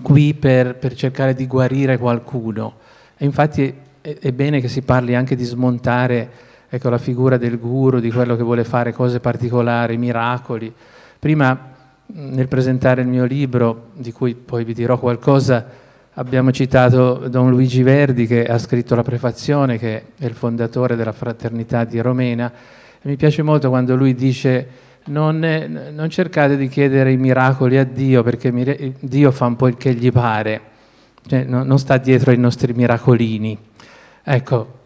qui per, per, cercare di guarire qualcuno. E infatti è, è bene che si parli anche di smontare ecco, la figura del guru, di quello che vuole fare cose particolari, miracoli. Prima, nel presentare il mio libro, di cui poi vi dirò qualcosa, Abbiamo citato Don Luigi Verdi che ha scritto la prefazione, che è il fondatore della fraternità di Romena. E mi piace molto quando lui dice non, non, cercate di chiedere i miracoli a Dio perché Dio fa un po' il che gli pare, cioè, no, non sta dietro ai nostri miracolini. Ecco,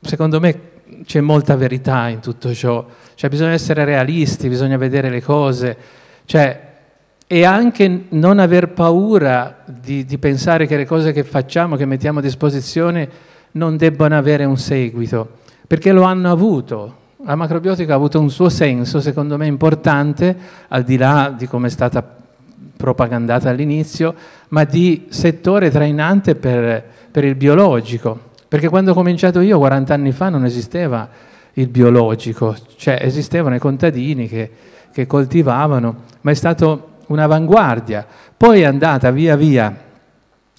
secondo me c'è molta verità in tutto ciò, cioè, bisogna essere realisti, bisogna vedere le cose. Cioè, e anche non aver paura di, di, pensare che le cose che facciamo, che mettiamo a disposizione, non debbano avere un seguito, perché lo hanno avuto. La macrobiotica ha avuto un suo senso, secondo me importante, al di là di come è stata propagandata all'inizio, ma di settore trainante per, per il biologico. Perché quando ho cominciato io, 40 anni fa, non esisteva il biologico, cioè esistevano i contadini che, che coltivavano, ma è stato un'avanguardia, poi è andata via via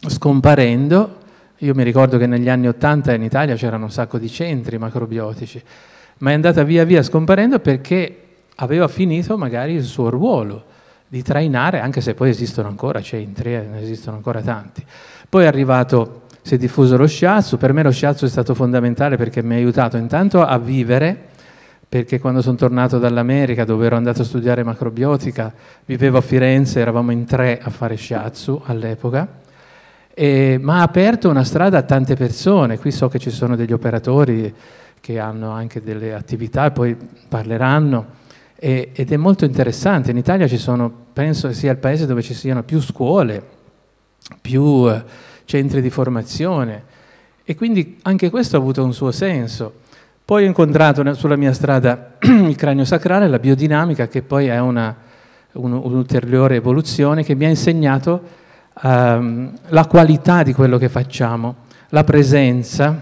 scomparendo, io mi ricordo che negli anni Ottanta in Italia c'erano un sacco di centri macrobiotici, ma è andata via via scomparendo perché aveva finito magari il suo ruolo di trainare, anche se poi esistono ancora centri, eh, ne esistono ancora tanti. Poi è arrivato, si è diffuso lo shiatsu, per me lo shiatsu è stato fondamentale perché mi ha aiutato intanto a vivere perché quando sono tornato dall'America, dove ero andato a studiare macrobiotica, vivevo a Firenze, eravamo in tre a fare shiatsu all'epoca, ma ha aperto una strada a tante persone. Qui so che ci sono degli operatori che hanno anche delle attività poi parleranno. E, ed è molto interessante. In Italia ci sono, penso che sia il paese dove ci siano più scuole, più eh, centri di formazione. E quindi anche questo ha avuto un suo senso. Poi ho incontrato sulla mia strada il cranio sacrale, la biodinamica, che poi è una, un'ulteriore evoluzione che mi ha insegnato ehm, la qualità di quello che facciamo, la presenza,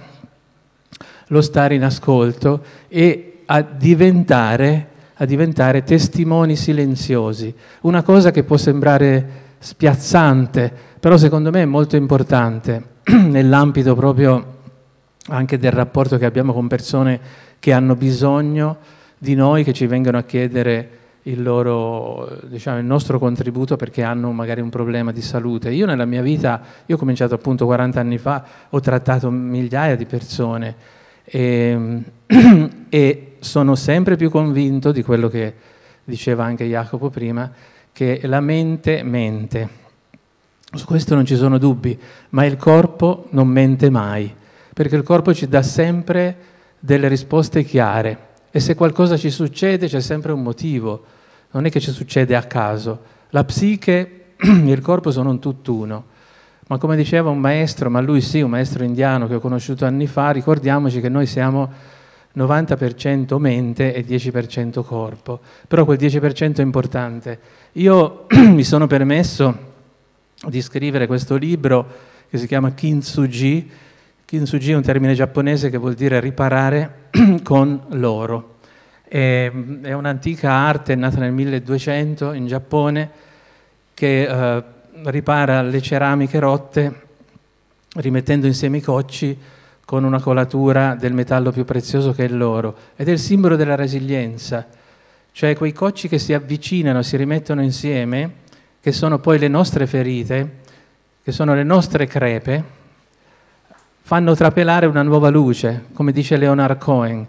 lo stare in ascolto e a diventare, a diventare testimoni silenziosi. Una cosa che può sembrare spiazzante, però secondo me è molto importante nell'ambito proprio anche del rapporto che abbiamo con persone che hanno bisogno di noi, che ci vengono a chiedere il, loro, diciamo, il nostro contributo perché hanno magari un problema di salute. Io nella mia vita, io ho cominciato appunto 40 anni fa, ho trattato migliaia di persone e, e sono sempre più convinto di quello che diceva anche Jacopo prima, che la mente mente. Su questo non ci sono dubbi, ma il corpo non mente mai perché il corpo ci dà sempre delle risposte chiare e se qualcosa ci succede c'è sempre un motivo, non è che ci succede a caso. La psiche e il corpo sono un tutt'uno, ma come diceva un maestro, ma lui sì, un maestro indiano che ho conosciuto anni fa, ricordiamoci che noi siamo 90% mente e 10% corpo, però quel 10% è importante. Io mi sono permesso di scrivere questo libro che si chiama Kintsugi, Kintsugi è un termine giapponese che vuol dire riparare con l'oro. È un'antica arte nata nel 1200 in Giappone che eh, ripara le ceramiche rotte rimettendo insieme i cocci con una colatura del metallo più prezioso che è l'oro ed è il simbolo della resilienza, cioè quei cocci che si avvicinano, si rimettono insieme, che sono poi le nostre ferite, che sono le nostre crepe, fanno trapelare una nuova luce, come dice Leonard Cohen.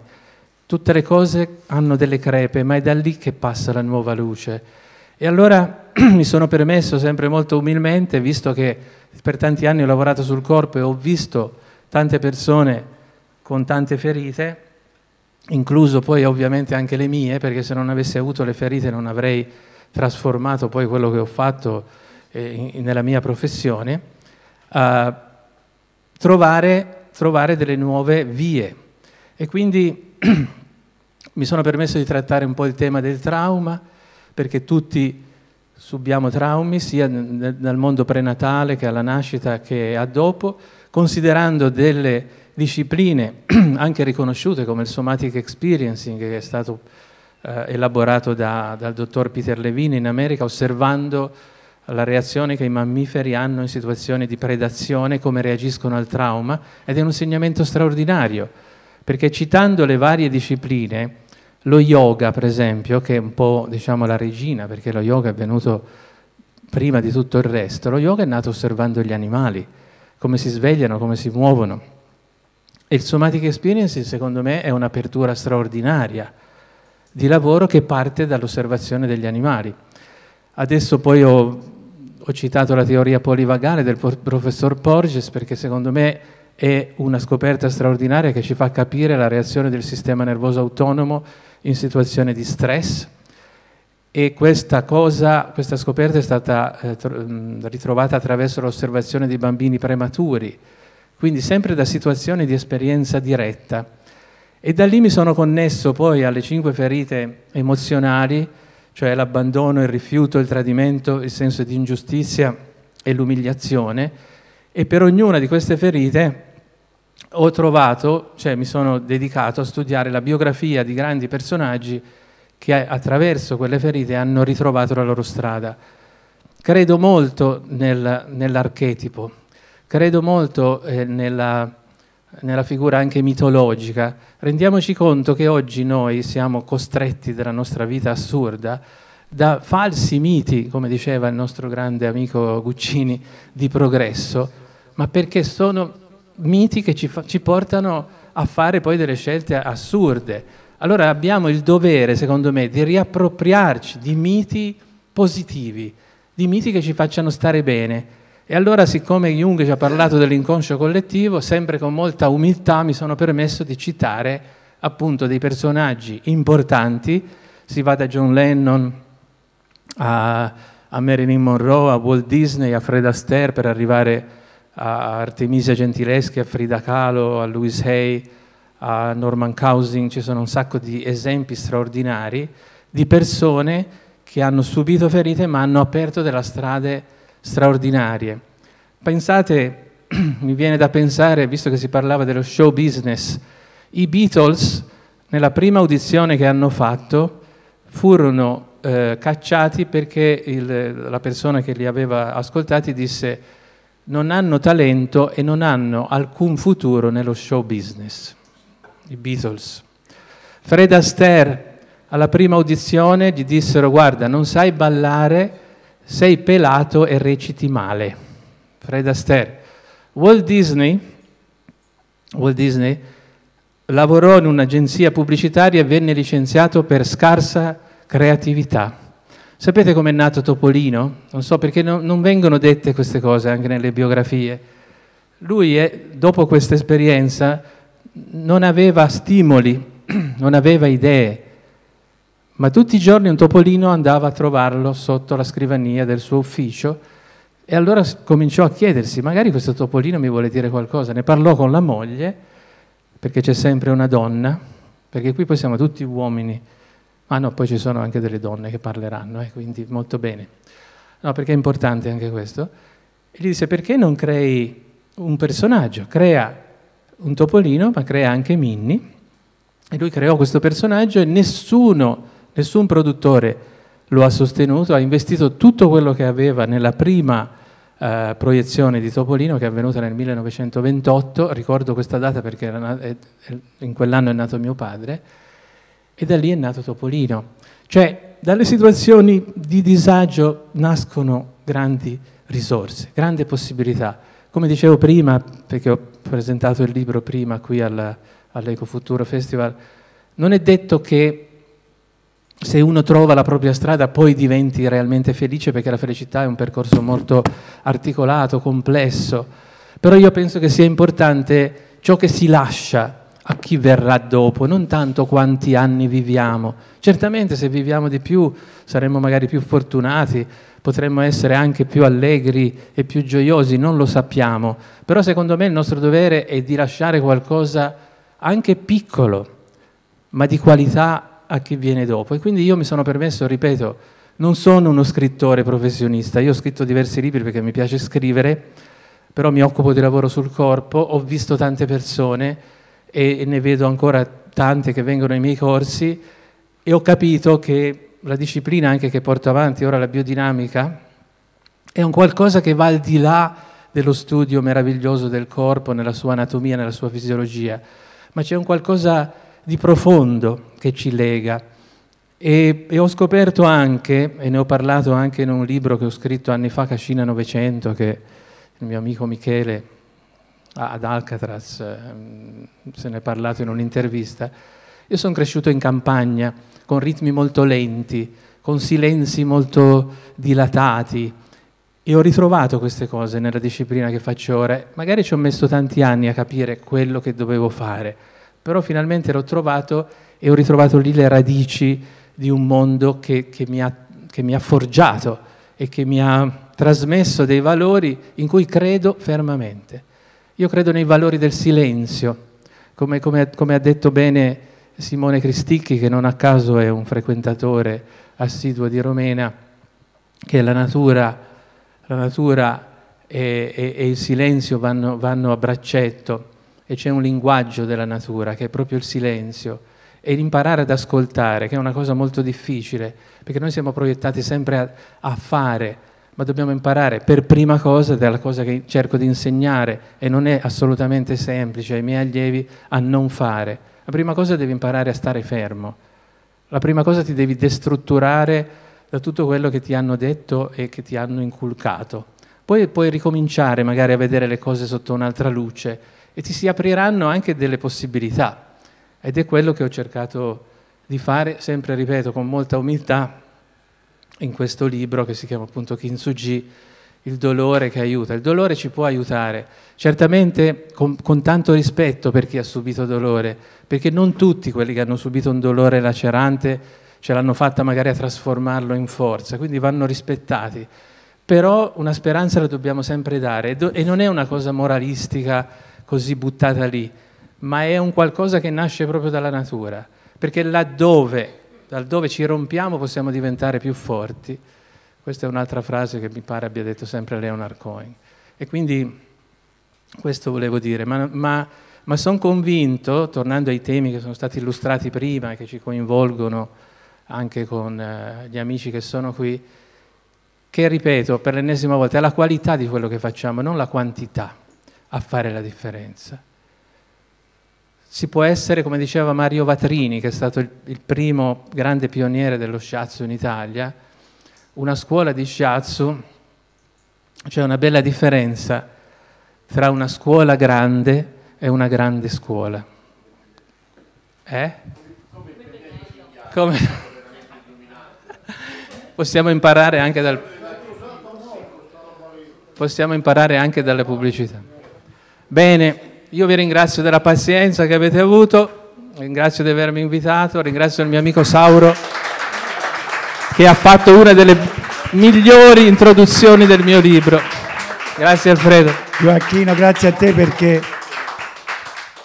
Tutte le cose hanno delle crepe, ma è da lì che passa la nuova luce. E allora mi sono permesso sempre molto umilmente, visto che per tanti anni ho lavorato sul corpo e ho visto tante persone con tante ferite, incluso poi ovviamente anche le mie, perché se non avessi avuto le ferite non avrei trasformato poi quello che ho fatto eh, nella mia professione. Uh, trovare, trovare delle nuove vie. E quindi mi sono permesso di trattare un po' il tema del trauma, perché tutti subiamo traumi sia dal mondo prenatale che alla nascita che a dopo, considerando delle discipline anche riconosciute come il somatic experiencing che è stato eh, elaborato da, dal dottor Peter Levine in America, osservando la reazione che i mammiferi hanno in situazioni di predazione, come reagiscono al trauma, ed è un insegnamento straordinario, perché citando le varie discipline, lo yoga per esempio, che è un po' diciamo, la regina, perché lo yoga è venuto prima di tutto il resto, lo yoga è nato osservando gli animali, come si svegliano, come si muovono. E il Somatic Experience, secondo me, è un'apertura straordinaria di lavoro che parte dall'osservazione degli animali. Adesso poi ho, ho citato la teoria polivagale del professor Porges perché secondo me è una scoperta straordinaria che ci fa capire la reazione del sistema nervoso autonomo in situazioni di stress e questa, cosa, questa scoperta è stata eh, ritrovata attraverso l'osservazione di bambini prematuri, quindi sempre da situazioni di esperienza diretta. E da lì mi sono connesso poi alle cinque ferite emozionali cioè l'abbandono, il rifiuto, il tradimento, il senso di ingiustizia e l'umiliazione. E per ognuna di queste ferite ho trovato, cioè mi sono dedicato a studiare la biografia di grandi personaggi che attraverso quelle ferite hanno ritrovato la loro strada. Credo molto nel, nell'archetipo, credo molto eh, nella nella figura anche mitologica, rendiamoci conto che oggi noi siamo costretti dalla nostra vita assurda da falsi miti, come diceva il nostro grande amico Guccini, di progresso, ma perché sono miti che ci, ci portano a fare poi delle scelte assurde. Allora abbiamo il dovere, secondo me, di riappropriarci di miti positivi, di miti che ci facciano stare bene, e allora, siccome Jung ci ha parlato dell'inconscio collettivo, sempre con molta umiltà mi sono permesso di citare appunto dei personaggi importanti, si va da John Lennon a, a Marilyn Monroe, a Walt Disney, a Fred Astaire, per arrivare a Artemisia Gentileschi, a Frida Kahlo, a Louis Hay, a Norman Cousin, ci sono un sacco di esempi straordinari di persone che hanno subito ferite ma hanno aperto delle strade straordinarie. Pensate, mi viene da pensare, visto che si parlava dello show business, i Beatles nella prima audizione che hanno fatto furono eh, cacciati perché il, la persona che li aveva ascoltati disse non hanno talento e non hanno alcun futuro nello show business. I Beatles. Fred Astaire alla prima audizione gli dissero guarda non sai ballare sei pelato e reciti male. Fred Astaire. Walt Disney, Walt Disney lavorò in un'agenzia pubblicitaria e venne licenziato per scarsa creatività. Sapete com'è nato Topolino? Non so perché no, non vengono dette queste cose anche nelle biografie. Lui, è, dopo questa esperienza, non aveva stimoli, non aveva idee ma tutti i giorni un topolino andava a trovarlo sotto la scrivania del suo ufficio e allora cominciò a chiedersi, magari questo topolino mi vuole dire qualcosa, ne parlò con la moglie, perché c'è sempre una donna, perché qui poi siamo tutti uomini, ah no, poi ci sono anche delle donne che parleranno, eh, quindi molto bene. No, perché è importante anche questo. E gli disse, perché non crei un personaggio? Crea un topolino, ma crea anche Minnie. E lui creò questo personaggio e nessuno Nessun produttore lo ha sostenuto, ha investito tutto quello che aveva nella prima eh, proiezione di Topolino che è avvenuta nel 1928, ricordo questa data perché nato, in quell'anno è nato mio padre, e da lì è nato Topolino. Cioè, dalle situazioni di disagio nascono grandi risorse, grandi possibilità. Come dicevo prima, perché ho presentato il libro prima qui all'Ecofuturo all Festival, non è detto che se uno trova la propria strada poi diventi realmente felice perché la felicità è un percorso molto articolato, complesso, però io penso che sia importante ciò che si lascia a chi verrà dopo, non tanto quanti anni viviamo. Certamente se viviamo di più saremmo magari più fortunati, potremmo essere anche più allegri e più gioiosi, non lo sappiamo, però secondo me il nostro dovere è di lasciare qualcosa anche piccolo, ma di qualità a chi viene dopo. E quindi io mi sono permesso, ripeto, non sono uno scrittore professionista, io ho scritto diversi libri perché mi piace scrivere, però mi occupo di lavoro sul corpo, ho visto tante persone e ne vedo ancora tante che vengono ai miei corsi e ho capito che la disciplina anche che porto avanti ora, la biodinamica, è un qualcosa che va al di là dello studio meraviglioso del corpo, nella sua anatomia, nella sua fisiologia, ma c'è un qualcosa di profondo che ci lega. E, e, ho scoperto anche, e ne ho parlato anche in un libro che ho scritto anni fa, Cascina 900, che il mio amico Michele ad Alcatraz ehm, se ne è parlato in un'intervista, io sono cresciuto in campagna con ritmi molto lenti, con silenzi molto dilatati e ho ritrovato queste cose nella disciplina che faccio ora. Magari ci ho messo tanti anni a capire quello che dovevo fare però finalmente l'ho trovato e ho ritrovato lì le radici di un mondo che, che, mi, ha, che mi ha forgiato e che mi ha trasmesso dei valori in cui credo fermamente. Io credo nei valori del silenzio, come, come, come, ha detto bene Simone Cristicchi, che non a caso è un frequentatore assiduo di Romena, che la natura, la natura e, e, e, il silenzio vanno, vanno a braccetto e c'è un linguaggio della natura che è proprio il silenzio e imparare ad ascoltare, che è una cosa molto difficile, perché noi siamo proiettati sempre a, a fare, ma dobbiamo imparare per prima cosa della cosa che cerco di insegnare e non è assolutamente semplice ai miei allievi a non fare. La prima cosa devi imparare a stare fermo, la prima cosa ti devi destrutturare da tutto quello che ti hanno detto e che ti hanno inculcato. Poi puoi ricominciare magari a vedere le cose sotto un'altra luce, e ti si apriranno anche delle possibilità. Ed è quello che ho cercato di fare, sempre ripeto, con molta umiltà, in questo libro che si chiama appunto Kintsugi, il dolore che aiuta. Il dolore ci può aiutare, certamente con, con, tanto rispetto per chi ha subito dolore, perché non tutti quelli che hanno subito un dolore lacerante ce l'hanno fatta magari a trasformarlo in forza, quindi vanno rispettati. Però una speranza la dobbiamo sempre dare e, e non è una cosa moralistica così buttata lì, ma è un qualcosa che nasce proprio dalla natura, perché laddove, laddove ci rompiamo possiamo diventare più forti. Questa è un'altra frase che mi pare abbia detto sempre Leonard Cohen. E quindi questo volevo dire, ma, ma, ma sono convinto, tornando ai temi che sono stati illustrati prima e che ci coinvolgono anche con eh, gli amici che sono qui, che ripeto per l'ennesima volta, è la qualità di quello che facciamo, non la quantità a fare la differenza. Si può essere, come diceva Mario Vatrini, che è stato il, il primo grande pioniere dello shiatsu in Italia, una scuola di shiatsu, c'è una bella differenza tra una scuola grande e una grande scuola. Eh? Come? Possiamo imparare anche dal... Possiamo imparare anche dalle pubblicità. Bene, io vi ringrazio della pazienza che avete avuto, ringrazio di avermi invitato, ringrazio il mio amico Sauro che ha fatto una delle migliori introduzioni del mio libro. Grazie Alfredo. Gioacchino, grazie a te perché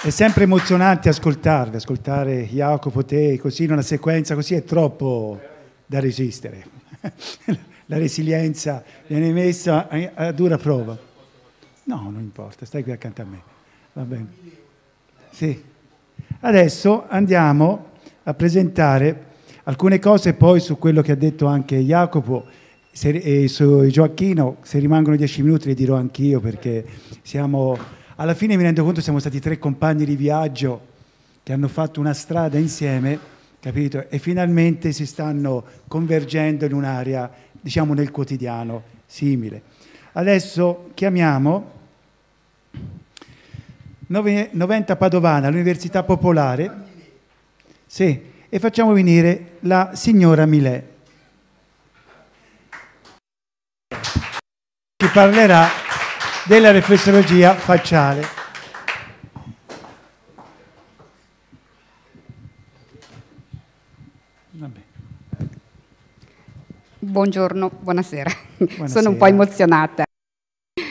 è sempre emozionante ascoltarvi, ascoltare Jacopo, te, così in una sequenza, così è troppo da resistere. La resilienza viene messa a dura prova. No, non importa, stai qui accanto a me. Va bene. Sì. Adesso andiamo a presentare alcune cose poi su quello che ha detto anche Jacopo se, e eh, su Gioacchino. Se rimangono dieci minuti le dirò anch'io perché siamo... Alla fine mi rendo conto siamo stati tre compagni di viaggio che hanno fatto una strada insieme, capito? E finalmente si stanno convergendo in un'area, diciamo, nel quotidiano simile. Adesso chiamiamo 9, 90 Padovana, all'Università Popolare. Sì, e facciamo venire la signora Milè. Ci parlerà della riflessologia facciale. Buongiorno, buonasera. buonasera. Sono un po' emozionata.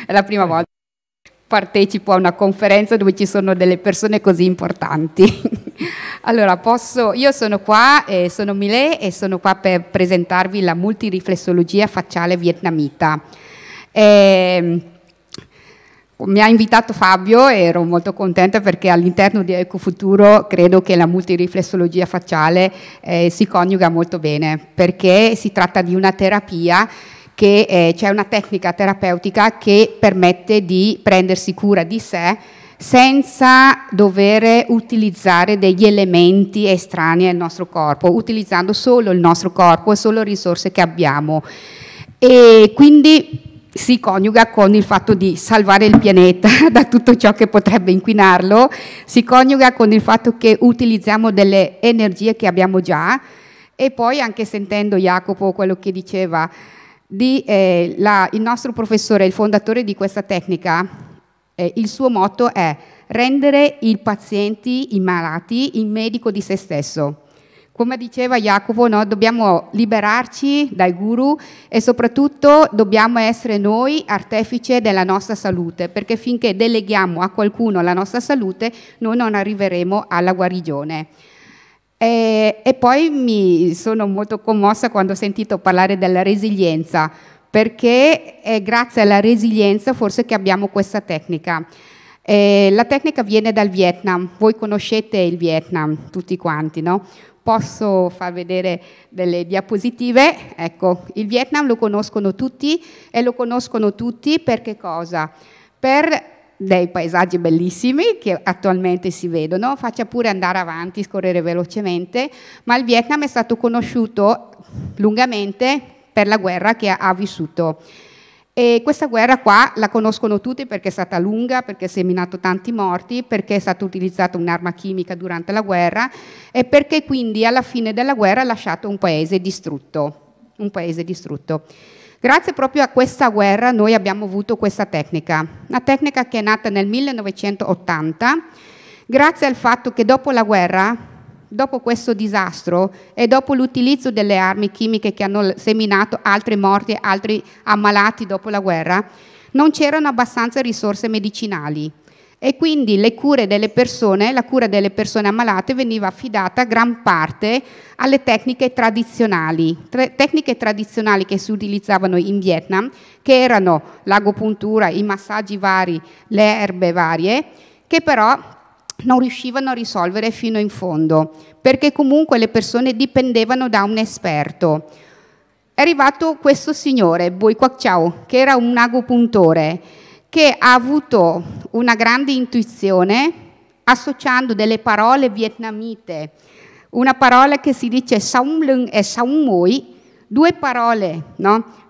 È la prima eh. volta partecipo a una conferenza dove ci sono delle persone così importanti. allora, posso, io sono qua, eh, sono Milè e sono qua per presentarvi la multiriflessologia facciale vietnamita. Eh, mi ha invitato Fabio e ero molto contenta perché all'interno di Ecofuturo credo che la multiriflessologia facciale eh, si coniuga molto bene perché si tratta di una terapia che eh, c'è una tecnica terapeutica che permette di prendersi cura di sé senza dover utilizzare degli elementi estranei al nostro corpo, utilizzando solo il nostro corpo e solo risorse che abbiamo. E quindi si coniuga con il fatto di salvare il pianeta da tutto ciò che potrebbe inquinarlo, si coniuga con il fatto che utilizziamo delle energie che abbiamo già e poi anche sentendo Jacopo quello che diceva, di, eh, la, il nostro professore, il fondatore di questa tecnica, eh, il suo motto è rendere i pazienti, i malati, il medico di se stesso. Come diceva Jacopo, no, dobbiamo liberarci dai guru e soprattutto dobbiamo essere noi artefice della nostra salute, perché finché deleghiamo a qualcuno la nostra salute, noi non arriveremo alla guarigione. E, e poi mi sono molto commossa quando ho sentito parlare della resilienza, perché è eh, grazie alla resilienza forse che abbiamo questa tecnica. Eh, la tecnica viene dal Vietnam, voi conoscete il Vietnam tutti quanti, no? Posso far vedere delle diapositive? Ecco, il Vietnam lo conoscono tutti e lo conoscono tutti perché cosa? Per dei paesaggi bellissimi che attualmente si vedono, faccia pure andare avanti, scorrere velocemente, ma il Vietnam è stato conosciuto lungamente per la guerra che ha vissuto. E questa guerra qua la conoscono tutti perché è stata lunga, perché ha seminato tanti morti, perché è stata utilizzata un'arma chimica durante la guerra e perché quindi alla fine della guerra ha lasciato un paese distrutto. Un paese distrutto. Grazie proprio a questa guerra noi abbiamo avuto questa tecnica, una tecnica che è nata nel 1980, grazie al fatto che dopo la guerra, dopo questo disastro e dopo l'utilizzo delle armi chimiche che hanno seminato altri morti e altri ammalati dopo la guerra, non c'erano abbastanza risorse medicinali e quindi le cure delle persone, la cura delle persone ammalate veniva affidata gran parte alle tecniche tradizionali, tre, tecniche tradizionali che si utilizzavano in Vietnam, che erano l'agopuntura, i massaggi vari, le erbe varie, che però non riuscivano a risolvere fino in fondo, perché comunque le persone dipendevano da un esperto. È arrivato questo signore, Boi Quac Chau, che era un agopuntore, che ha avuto una grande intuizione associando delle parole vietnamite, una parola che si dice Saum lung e Saum mui, due parole, no?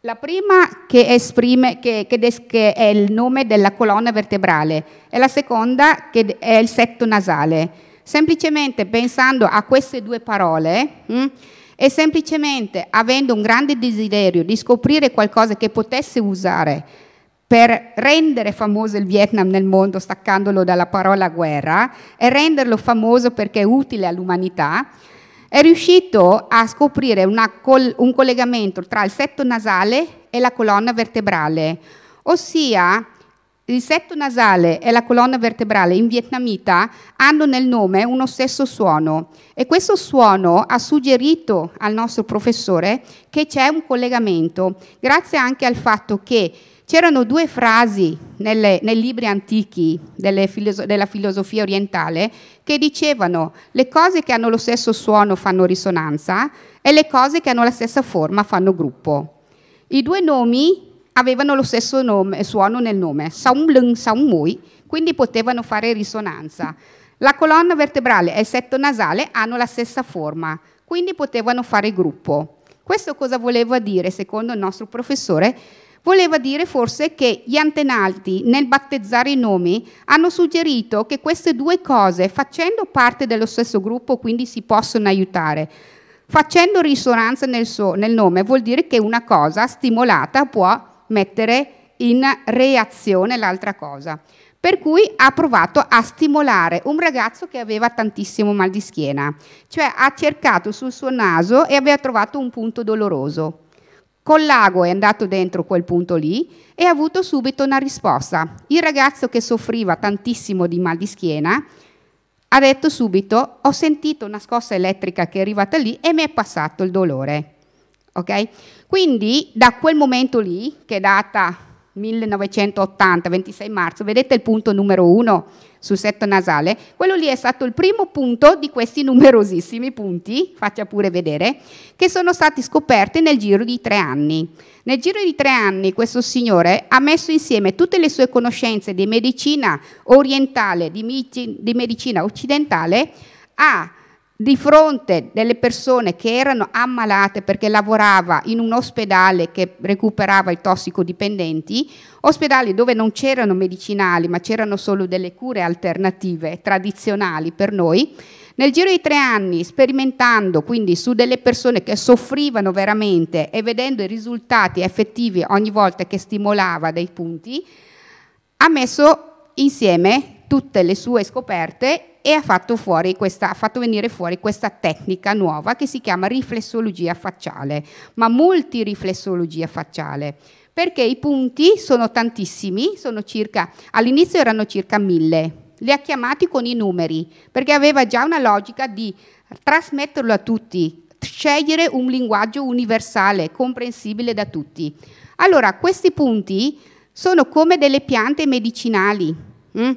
La prima che, esprime, che, che, des, che è il nome della colonna vertebrale e la seconda che è il setto nasale. Semplicemente pensando a queste due parole mh, hm, e semplicemente avendo un grande desiderio di scoprire qualcosa che potesse usare per rendere famoso il Vietnam nel mondo, staccandolo dalla parola guerra, e renderlo famoso perché è utile all'umanità, è riuscito a scoprire col un collegamento tra il setto nasale e la colonna vertebrale, ossia il setto nasale e la colonna vertebrale in vietnamita hanno nel nome uno stesso suono e questo suono ha suggerito al nostro professore che c'è un collegamento, grazie anche al fatto che C'erano due frasi nelle, nei libri antichi filoso della filosofia orientale che dicevano le cose che hanno lo stesso suono fanno risonanza e le cose che hanno la stessa forma fanno gruppo. I due nomi avevano lo stesso nome, suono nel nome, Saum Lung, Saum Mui, quindi potevano fare risonanza. La colonna vertebrale e il setto nasale hanno la stessa forma, quindi potevano fare gruppo. Questo cosa voleva dire, secondo il nostro professore, voleva dire forse che gli antenati nel battezzare i nomi hanno suggerito che queste due cose, facendo parte dello stesso gruppo, quindi si possono aiutare. Facendo risonanza nel, so, nel nome vuol dire che una cosa stimolata può mettere in reazione l'altra cosa. Per cui ha provato a stimolare un ragazzo che aveva tantissimo mal di schiena, cioè ha cercato sul suo naso e aveva trovato un punto doloroso Collago è andato dentro quel punto lì e ha avuto subito una risposta. Il ragazzo che soffriva tantissimo di mal di schiena ha detto subito ho sentito una scossa elettrica che è arrivata lì e mi è passato il dolore. Okay? Quindi da quel momento lì, che è data 1980, 26 marzo, vedete il punto numero 1 sul setto nasale? Quello lì è stato il primo punto di questi numerosissimi punti, faccia pure vedere, che sono stati scoperti nel giro di tre anni. Nel giro di tre anni questo signore ha messo insieme tutte le sue conoscenze di medicina orientale, di medicina occidentale, ha di fronte delle persone che erano ammalate perché lavorava in un ospedale che recuperava i tossicodipendenti, ospedali dove non c'erano medicinali ma c'erano solo delle cure alternative tradizionali per noi, nel giro di tre anni, sperimentando quindi su delle persone che soffrivano veramente e vedendo i risultati effettivi ogni volta che stimolava dei punti, ha messo insieme tutte le sue scoperte e ha fatto, questa, ha fatto, venire fuori questa tecnica nuova che si chiama riflessologia facciale, ma multiriflessologia facciale, perché i punti sono tantissimi, sono circa, all'inizio erano circa mille, li ha chiamati con i numeri, perché aveva già una logica di trasmetterlo a tutti, scegliere un linguaggio universale, comprensibile da tutti. Allora, questi punti sono come delle piante medicinali. Hm?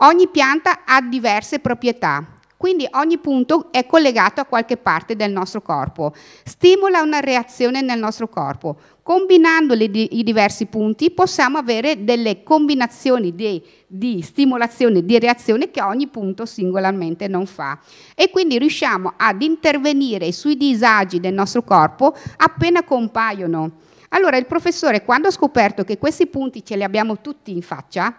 Ogni pianta ha diverse proprietà, quindi ogni punto è collegato a qualche parte del nostro corpo, stimola una reazione nel nostro corpo. Combinando i diversi punti possiamo avere delle combinazioni di, di stimolazione di reazione che ogni punto singolarmente non fa. E quindi riusciamo ad intervenire sui disagi del nostro corpo appena compaiono. Allora il professore quando ha scoperto che questi punti ce li abbiamo tutti in faccia,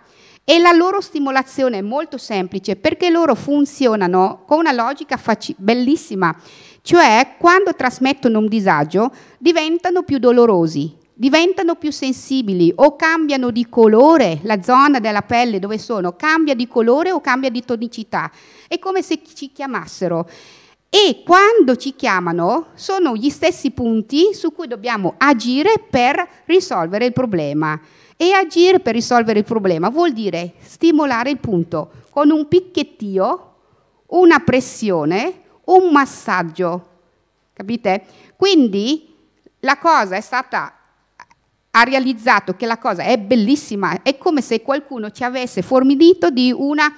e la loro stimolazione è molto semplice perché loro funzionano con una logica bellissima, cioè quando trasmettono un disagio diventano più dolorosi, diventano più sensibili o cambiano di colore, la zona della pelle dove sono cambia di colore o cambia di tonicità, è come se ci chiamassero. E quando ci chiamano sono gli stessi punti su cui dobbiamo agire per risolvere il problema. E agire per risolvere il problema vuol dire stimolare il punto con un picchettio, una pressione, un massaggio. Capite? Quindi la cosa è stata ha realizzato che la cosa è bellissima, è come se qualcuno ci avesse fornito di una,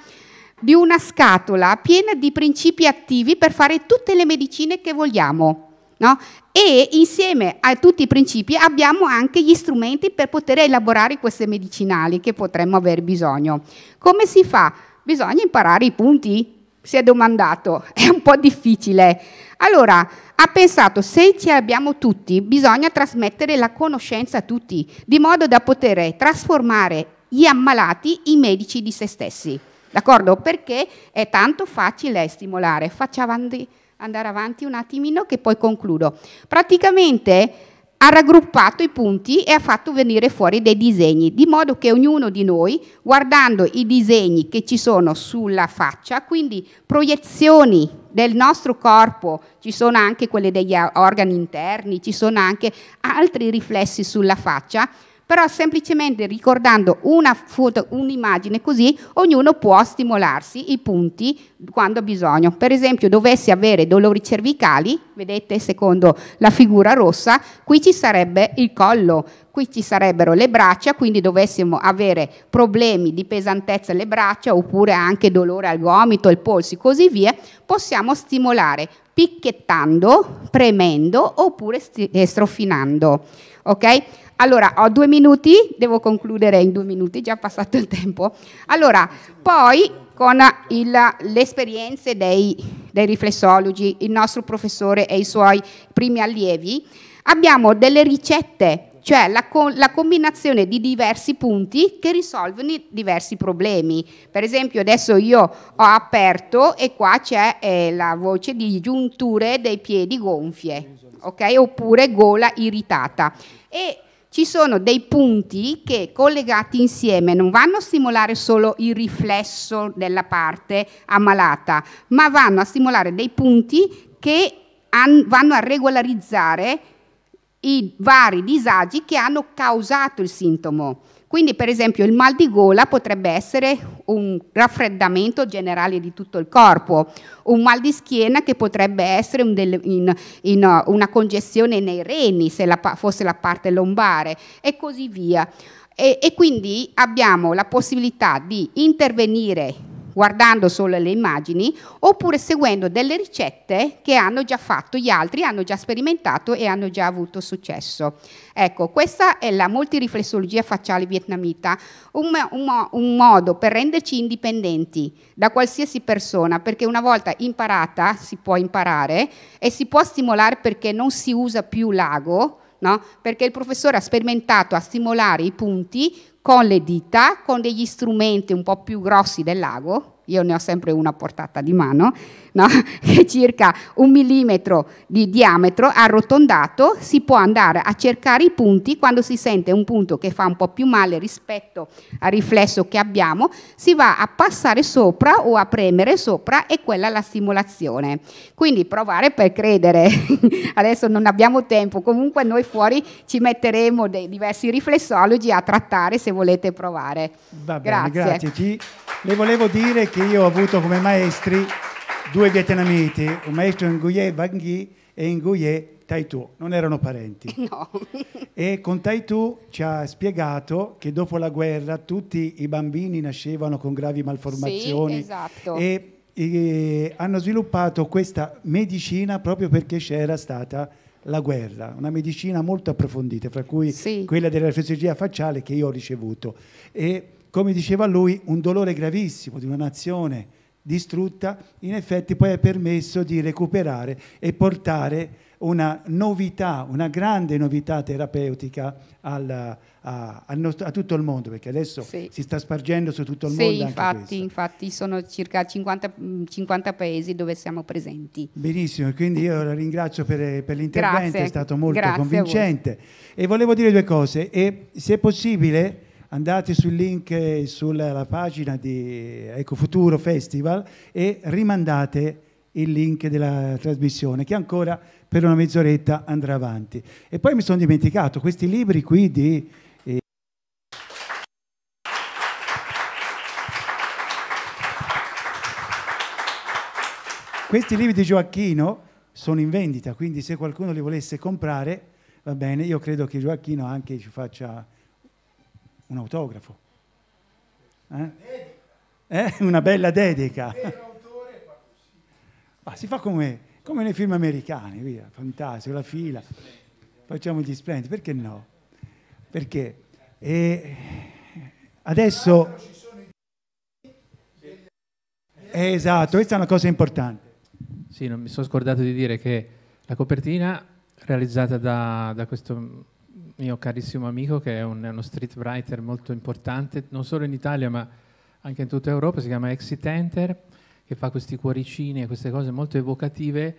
di una scatola piena di principi attivi per fare tutte le medicine che vogliamo. No? E insieme a tutti i principi abbiamo anche gli strumenti per poter elaborare queste medicinali che potremmo aver bisogno. Come si fa? Bisogna imparare i punti, si è domandato, è un po' difficile. Allora, ha pensato, se ce l'abbiamo tutti, bisogna trasmettere la conoscenza a tutti, di modo da poter trasformare gli ammalati in medici di se stessi. D'accordo? Perché è tanto facile stimolare, facciamo avanti andare avanti un attimino che poi concludo. Praticamente ha raggruppato i punti e ha fatto venire fuori dei disegni, di modo che ognuno di noi, guardando i disegni che ci sono sulla faccia, quindi proiezioni del nostro corpo, ci sono anche quelle degli organi interni, ci sono anche altri riflessi sulla faccia, però semplicemente ricordando una foto, un'immagine così ognuno può stimolarsi i punti quando ha bisogno. Per esempio dovessi avere dolori cervicali, vedete secondo la figura rossa, qui ci sarebbe il collo, qui ci sarebbero le braccia, quindi dovessimo avere problemi di pesantezza alle braccia oppure anche dolore al gomito, al polso e così via, possiamo stimolare picchettando, premendo oppure eh, strofinando. Okay? Allora, ho due minuti, devo concludere in due minuti, già passato il tempo. Allora, poi con il, le esperienze dei, dei riflessologi, il nostro professore e i suoi primi allievi, abbiamo delle ricette cioè la, la, combinazione di diversi punti che risolvono diversi problemi. Per esempio adesso io ho aperto e qua c'è eh, la voce di giunture dei piedi gonfie, okay? oppure gola irritata. E ci sono dei punti che collegati insieme non vanno a stimolare solo il riflesso della parte ammalata, ma vanno a stimolare dei punti che vanno a regolarizzare i vari disagi che hanno causato il sintomo. Quindi per esempio il mal di gola potrebbe essere un raffreddamento generale di tutto il corpo, un mal di schiena che potrebbe essere un del, in, in, uh, una congestione nei reni se la, fosse la parte lombare e così via. E, e quindi abbiamo la possibilità di intervenire guardando solo le immagini, oppure seguendo delle ricette che hanno già fatto gli altri, hanno già sperimentato e hanno già avuto successo. Ecco, questa è la multiriflessologia facciale vietnamita, un, un, un modo per renderci indipendenti da qualsiasi persona, perché una volta imparata si può imparare e si può stimolare perché non si usa più l'ago, No? perché il professore ha sperimentato a stimolare i punti con le dita, con degli strumenti un po' più grossi dell'ago, io ne ho sempre una portata di mano, no? che è circa un millimetro di diametro arrotondato, si può andare a cercare i punti, quando si sente un punto che fa un po' più male rispetto al riflesso che abbiamo, si va a passare sopra o a premere sopra e quella è la stimolazione. Quindi provare per credere, adesso non abbiamo tempo, comunque noi fuori ci metteremo dei diversi riflessologi a trattare se volete provare. Va bene, grazie. grazie. Ci le volevo dire che io ho avuto come maestri due vietnamiti, un maestro Nguyen Van Ghi e Nguyen Tai Tu, non erano parenti. No. e con Tai Tu ci ha spiegato che dopo la guerra tutti i bambini nascevano con gravi malformazioni sì, esatto. e, e hanno sviluppato questa medicina proprio perché c'era stata la guerra, una medicina molto approfondita, fra cui sì. quella della fisiologia facciale che io ho ricevuto. E come diceva lui, un dolore gravissimo di una nazione distrutta, in effetti poi ha permesso di recuperare e portare una novità, una grande novità terapeutica al, a, a, nostro, a, tutto il mondo, perché adesso sì. si sta spargendo su tutto il sì, mondo. Infatti, infatti, sono circa 50, 50, paesi dove siamo presenti. Benissimo, quindi io la ringrazio per, per l'intervento, Grazie. è stato molto Grazie convincente. E volevo dire due cose, e se è possibile andate sul link sulla pagina di Ecofuturo Festival e rimandate il link della trasmissione che ancora per una mezz'oretta andrà avanti. E poi mi sono dimenticato questi libri qui di... Eh, questi libri di Gioacchino sono in vendita, quindi se qualcuno li volesse comprare, va bene, io credo che Gioacchino anche ci faccia un autografo. Eh? Eh? Una bella dedica. Ah, si fa come, come, nei film americani, via, fantastico, la fila. Facciamo gli splendidi, perché no? Perché e adesso... Esatto, questa è una cosa importante. Sì, non mi sono scordato di dire che la copertina realizzata da, da questo mio carissimo amico che è un, uno street writer molto importante, non solo in Italia ma anche in tutta Europa, si chiama Exit Enter, che fa questi cuoricini e queste cose molto evocative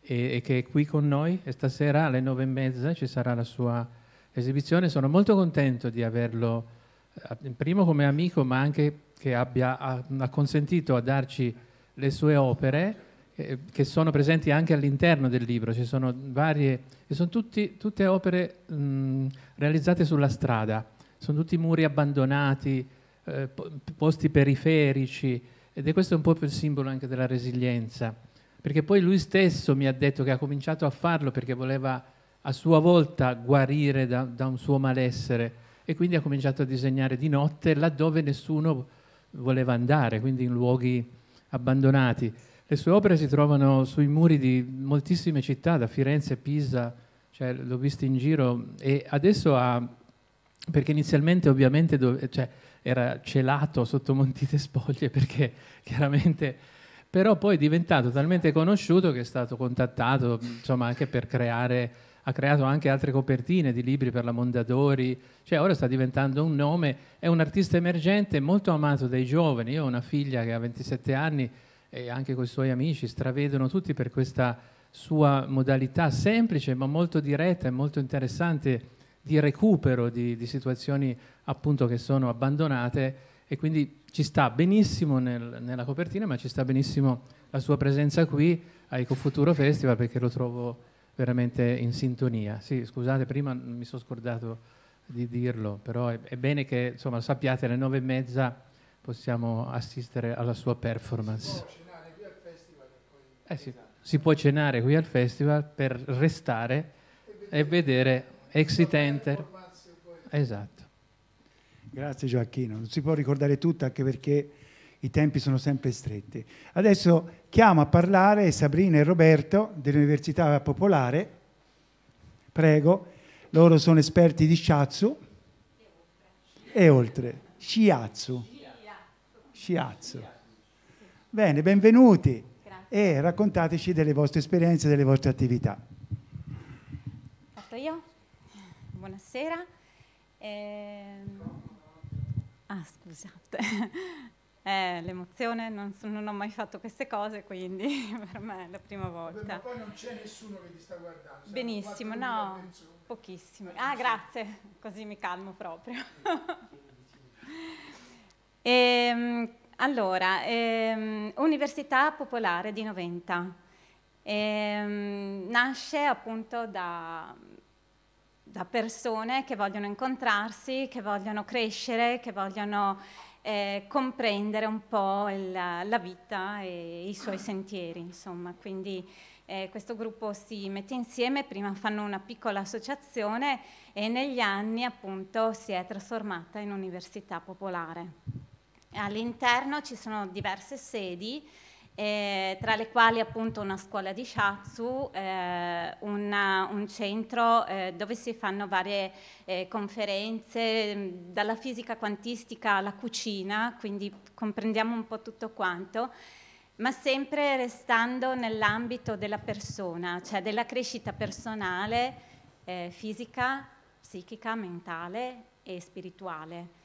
e, e che è qui con noi e stasera alle nove e mezza ci sarà la sua esibizione. Sono molto contento di averlo, eh, primo come amico, ma anche che abbia ha consentito a darci le sue opere eh, che sono presenti anche all'interno del libro, ci sono varie, e sono tutti, tutte opere mh, realizzate sulla strada, sono tutti muri abbandonati, eh, posti periferici, ed è questo un po' più il simbolo anche della resilienza, perché poi lui stesso mi ha detto che ha cominciato a farlo perché voleva a sua volta guarire da, da un suo malessere e quindi ha cominciato a disegnare di notte laddove nessuno voleva andare, quindi in luoghi abbandonati. Le sue opere si trovano sui muri di moltissime città, da Firenze, Pisa, cioè, l'ho visto in giro e adesso ha, perché inizialmente ovviamente dove, cioè, era celato sotto Montite Spoglie perché chiaramente, però poi è diventato talmente conosciuto che è stato contattato insomma anche per creare ha creato anche altre copertine di libri per la Mondadori, cioè ora sta diventando un nome, è un artista emergente molto amato dai giovani, io ho una figlia che ha 27 anni e anche con i suoi amici stravedono tutti per questa sua modalità semplice ma molto diretta e molto interessante di recupero di, di situazioni appunto che sono abbandonate e quindi ci sta benissimo nel, nella copertina ma ci sta benissimo la sua presenza qui a Ecofuturo Festival perché lo trovo veramente in sintonia. Sì, scusate, prima mi sono scordato di dirlo, però è, è bene che insomma, sappiate alle nove e mezza possiamo assistere alla sua performance. Si può cenare qui al festival. Eh sì, si può cenare qui al festival per restare e vedere, e Exit Enter. Esatto. Grazie Gioacchino, non si può ricordare tutto anche perché i tempi sono sempre stretti. Adesso chiamo a parlare Sabrina e Roberto dell'Università Popolare, prego, loro sono esperti di shiatsu e oltre, shiatsu. Ciazzo. Bene, benvenuti Grazie. e raccontateci delle vostre esperienze, delle vostre attività. Fatto io? Buonasera. Eh... Ah, scusate. Eh, l'emozione, non, non, ho mai fatto queste cose, quindi per me è la prima volta. ma poi non c'è nessuno che ti sta guardando. Benissimo, no, pochissimi. Ah, grazie, così mi calmo proprio. E, ehm, allora, ehm, Università Popolare di Noventa. Ehm, nasce appunto da, da, persone che vogliono incontrarsi, che vogliono crescere, che vogliono eh, comprendere un po' il, la vita e i suoi sentieri, insomma. Quindi eh, questo gruppo si mette insieme, prima fanno una piccola associazione e negli anni appunto si è trasformata in Università Popolare. All'interno ci sono diverse sedi, eh, tra le quali appunto una scuola di Shatsu, eh, una, un centro eh, dove si fanno varie eh, conferenze, mm, dalla fisica quantistica alla cucina, quindi comprendiamo un po' tutto quanto ma sempre restando nell'ambito della persona, cioè della crescita personale, eh, fisica, psichica, mentale e spirituale.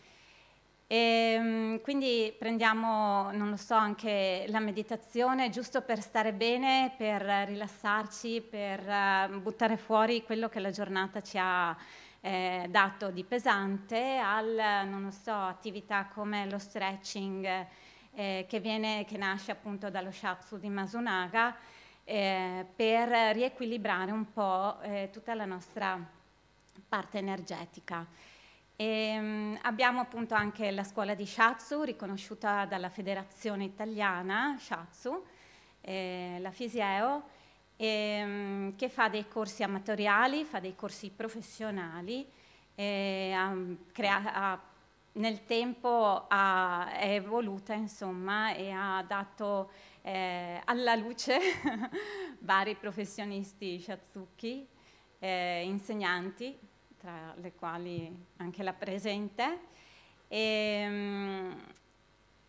E, ehm, quindi prendiamo, non lo so, anche la meditazione giusto per stare bene, per rilassarci, per eh, buttare fuori quello che la giornata ci ha eh, dato di pesante, al, non lo so, attività come lo stretching eh, che, viene, che nasce appunto dallo Shatsu di Masunaga eh, per riequilibrare un po' eh, tutta la nostra parte energetica. E ehm, abbiamo appunto anche la scuola di Shatsu, riconosciuta dalla Federazione Italiana Shatsu, eh, la Fisieo, eh, che fa dei corsi amatoriali, fa dei corsi professionali, eh, ha, ha, nel tempo ha, è evoluta insomma e ha dato eh, alla luce vari professionisti shatsuki, eh, insegnanti tra le quali anche la presente, e, ehm,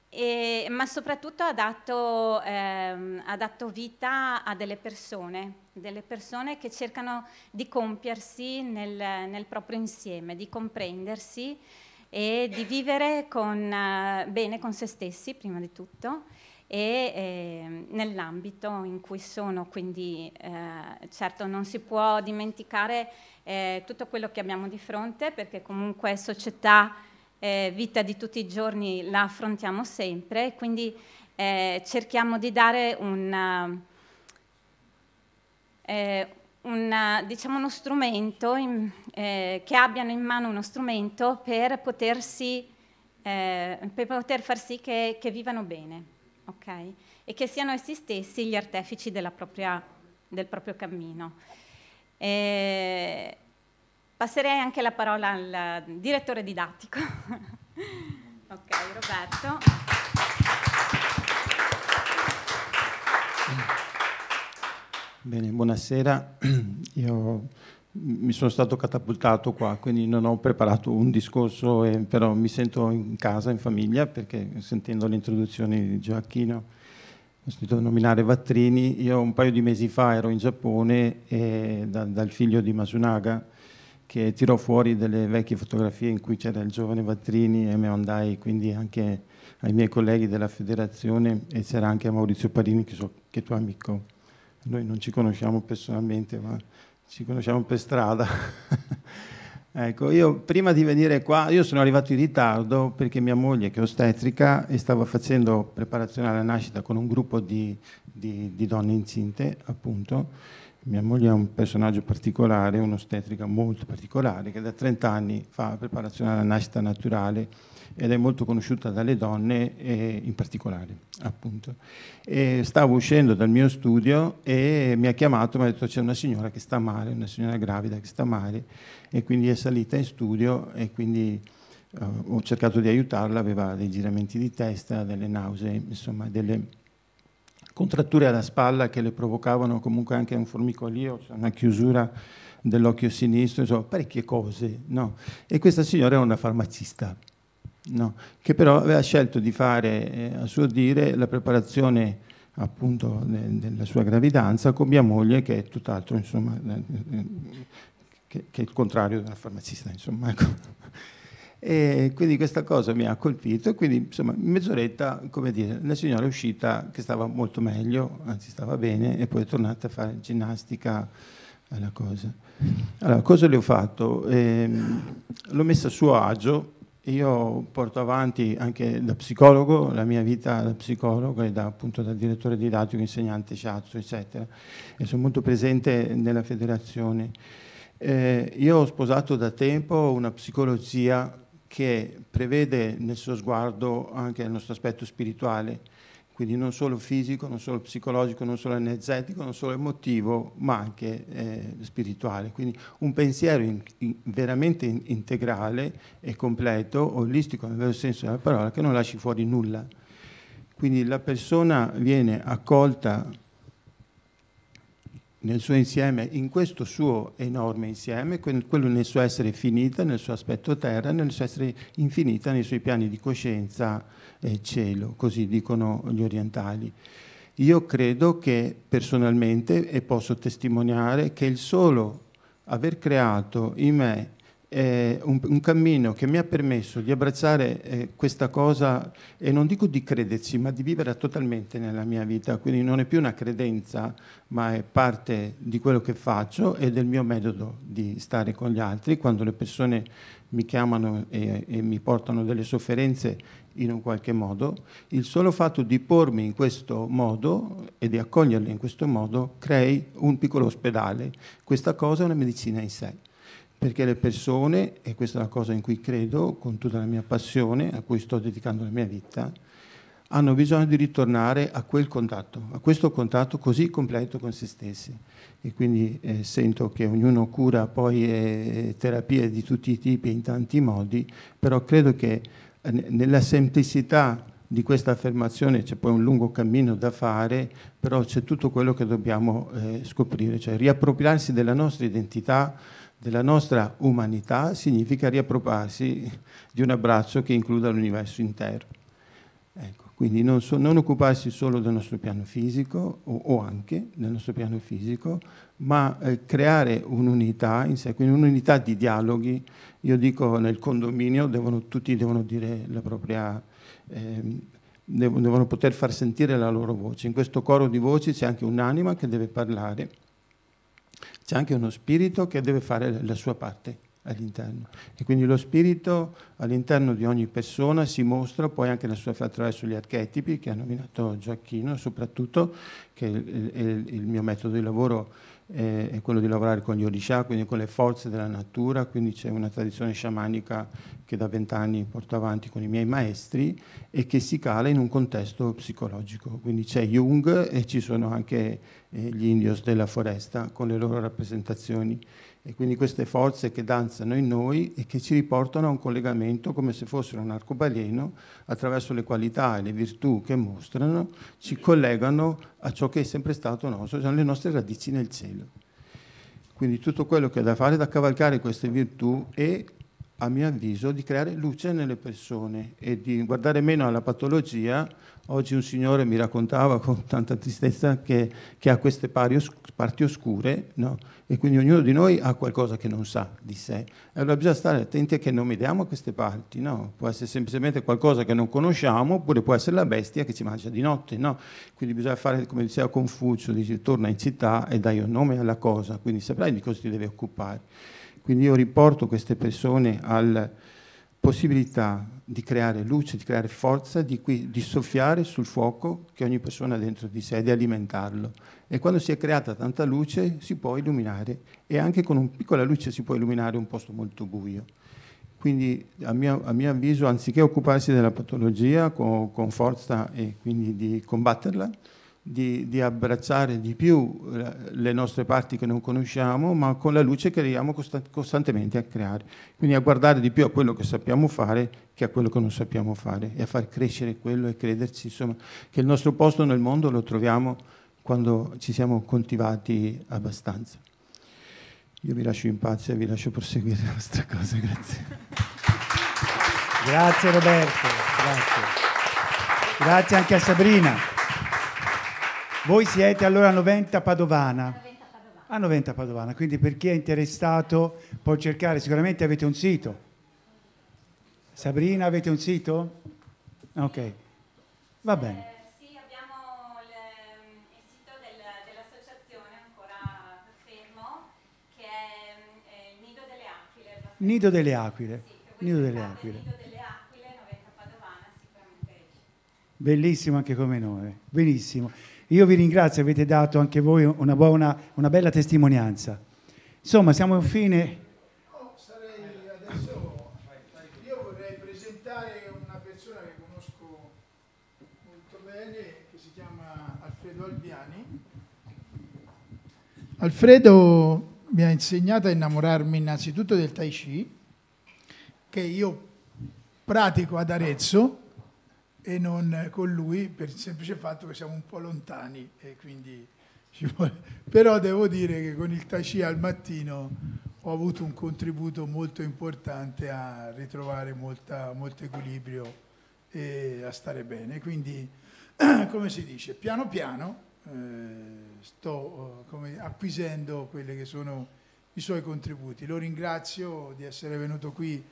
e, ma soprattutto ha dato, ehm, ha dato, vita a delle persone, delle persone che cercano di compiersi nel, nel proprio insieme, di comprendersi e di vivere con, eh, bene con se stessi prima di tutto e eh, nell'ambito in cui sono, quindi eh, certo non si può dimenticare eh, tutto quello che abbiamo di fronte perché comunque società, eh, vita di tutti i giorni la affrontiamo sempre e quindi eh, cerchiamo di dare un, eh, un, diciamo uno strumento, in, che abbiano in mano uno strumento per potersi, per poter far sì che, che vivano bene okay? e che siano essi stessi gli artefici propria, del proprio cammino. E passerei anche la parola al direttore didattico. ok, Roberto. Bene, buonasera. Io mi sono stato catapultato qua, quindi non ho preparato un discorso, eh, però mi sento in casa, in famiglia, perché sentendo le introduzioni di Gioacchino, ho sentito nominare Vattrini. Io un paio di mesi fa ero in Giappone eh, da, dal figlio di Masunaga, che tirò fuori delle vecchie fotografie in cui c'era il giovane Vattrini e me andai quindi anche ai miei colleghi della federazione e c'era anche Maurizio Parini che, so, che è tuo amico. Noi non ci conosciamo personalmente, ma ci conosciamo per strada. ecco, io prima di venire qua, io sono arrivato in ritardo perché mia moglie, che è ostetrica, e stava facendo preparazione alla nascita con un gruppo di, di, di donne incinte, appunto, mia moglie è un personaggio particolare, un'ostetrica molto particolare, che da 30 anni fa preparazione alla nascita naturale ed è molto conosciuta dalle donne, eh, in particolare, appunto. E stavo uscendo dal mio studio e mi ha chiamato, mi ha detto c'è una signora che sta male, una signora gravida che sta male, e quindi è salita in studio e quindi eh, ho cercato di aiutarla, aveva dei giramenti di testa, delle nausee, insomma, delle contratture alla spalla che le provocavano comunque anche un formicolio, cioè una chiusura dell'occhio sinistro, insomma, parecchie cose. No? E questa signora era una farmacista, no? che però aveva scelto di fare, eh, a suo dire, la preparazione appunto de della sua gravidanza con mia moglie, che è tutt'altro, insomma, eh, eh che, che, è il contrario della farmacista, insomma. Ecco. E quindi questa cosa mi ha colpito. e Quindi, insomma, in mezz'oretta, come dire, la signora è uscita che stava molto meglio, anzi stava bene, e poi è tornata a fare ginnastica alla cosa. Allora, cosa le ho fatto? Eh, l'ho messa a suo agio. Io porto avanti anche da psicologo, la mia vita da psicologo e da, appunto da direttore didattico, insegnante, sciazzo, eccetera. E sono molto presente nella federazione. Eh, io ho sposato da tempo una psicologia che prevede nel suo sguardo anche il nostro aspetto spirituale, quindi non solo fisico, non solo psicologico, non solo energetico, non solo emotivo, ma anche eh, spirituale. Quindi un pensiero in, in, veramente integrale e completo, olistico nel vero senso della parola, che non lasci fuori nulla. Quindi la persona viene accolta nel suo insieme, in questo suo enorme insieme, quello nel suo essere finita, nel suo aspetto terra, nel suo essere infinita nei suoi piani di coscienza e cielo, così dicono gli orientali. Io credo che personalmente, e posso testimoniare, che il solo aver creato in me eh, un, un, cammino che mi ha permesso di abbracciare eh, questa cosa e non dico di crederci, ma di vivere totalmente nella mia vita, quindi non è più una credenza, ma è parte di quello che faccio e del mio metodo di stare con gli altri. Quando le persone mi chiamano e, e mi portano delle sofferenze in un qualche modo, il solo fatto di pormi in questo modo e di accoglierle in questo modo crei un piccolo ospedale. Questa cosa è una medicina in sé perché le persone, e questa è una cosa in cui credo con tutta la mia passione, a cui sto dedicando la mia vita, hanno bisogno di ritornare a quel contatto, a questo contatto così completo con se stessi. E quindi eh, sento che ognuno cura poi eh, terapie di tutti i tipi in tanti modi, però credo che eh, nella semplicità di questa affermazione c'è poi un lungo cammino da fare, però c'è tutto quello che dobbiamo eh, scoprire, cioè riappropriarsi della nostra identità, della nostra umanità significa riappropriarsi di un abbraccio che includa l'universo intero. Ecco, quindi non, so, non, occuparsi solo del nostro piano fisico o, o anche del nostro piano fisico, ma eh, creare un'unità in sé, quindi un'unità di dialoghi. Io dico nel condominio devono, tutti devono dire la propria... Eh, devono poter far sentire la loro voce. In questo coro di voci c'è anche un'anima che deve parlare c'è anche uno spirito che deve fare la sua parte all'interno. E quindi lo spirito all'interno di ogni persona si mostra poi anche sua, attraverso gli archetipi che ha nominato Gioacchino, soprattutto, che è il mio metodo di lavoro è quello di lavorare con gli orisha, quindi con le forze della natura, quindi c'è una tradizione sciamanica che da vent'anni porto avanti con i miei maestri e che si cala in un contesto psicologico. Quindi c'è Jung e ci sono anche eh, gli indios della foresta con le loro rappresentazioni e quindi queste forze che danzano in noi e che ci riportano a un collegamento come se fossero un arcobaleno, attraverso le qualità e le virtù che mostrano, ci collegano a ciò che è sempre stato nostro, cioè le nostre radici nel cielo. Quindi tutto quello che è da fare è da cavalcare queste virtù e a mio avviso, di creare luce nelle persone e di guardare meno alla patologia. Oggi un signore mi raccontava con tanta tristezza che, che ha queste parti oscure, no? e quindi ognuno di noi ha qualcosa che non sa di sé. Allora bisogna stare attenti a che non vediamo a queste parti, no? Può essere semplicemente qualcosa che non conosciamo, oppure può essere la bestia che ci mangia di notte, no? Quindi bisogna fare, come diceva Confucio, dice torna in città e dai un nome alla cosa, quindi saprai di cosa ti devi occupare. Quindi io riporto queste persone alla possibilità di creare luce, di creare forza, di, qui, di soffiare sul fuoco che ogni persona ha dentro di sé, di alimentarlo. E quando si è creata tanta luce si può illuminare e anche con una piccola luce si può illuminare un posto molto buio. Quindi a mio, a mio avviso, anziché occuparsi della patologia con, con forza e quindi di combatterla, di, di, abbracciare di più eh, le nostre parti che non conosciamo, ma con la luce che arriviamo costantemente a creare. Quindi a guardare di più a quello che sappiamo fare che a quello che non sappiamo fare e a far crescere quello e crederci, insomma, che il nostro posto nel mondo lo troviamo quando ci siamo coltivati abbastanza. Io vi lascio in pace e vi lascio proseguire la vostra cosa, grazie. Grazie Roberto, grazie. Grazie anche a Sabrina. Voi siete allora a 90 Padovana. A 90 Padovana, quindi per chi è interessato può cercare, sicuramente avete un sito. Sabrina, avete un sito? Ok, va bene. Eh, Nido delle Aquile. Sì, Nido delle Aquile. Nido delle Aquile, 90 Padovana, sicuramente. Bellissimo anche come nome, benissimo. Io vi ringrazio, avete dato anche voi una, buona, una bella testimonianza. Insomma, siamo in fine... Oh, adesso... Io vorrei presentare una persona che conosco molto bene, che si chiama Alfredo Albiani. Alfredo mi ha insegnato a innamorarmi innanzitutto del Tai Chi, che io pratico ad Arezzo e non con lui per il semplice fatto che siamo un po' lontani e quindi ci vuole. Però devo dire che con il Taci al mattino ho avuto un contributo molto importante a ritrovare molta, molto equilibrio e a stare bene. Quindi, come si dice, piano piano eh, sto eh, come, acquisendo quelli che sono i suoi contributi. Lo ringrazio di essere venuto qui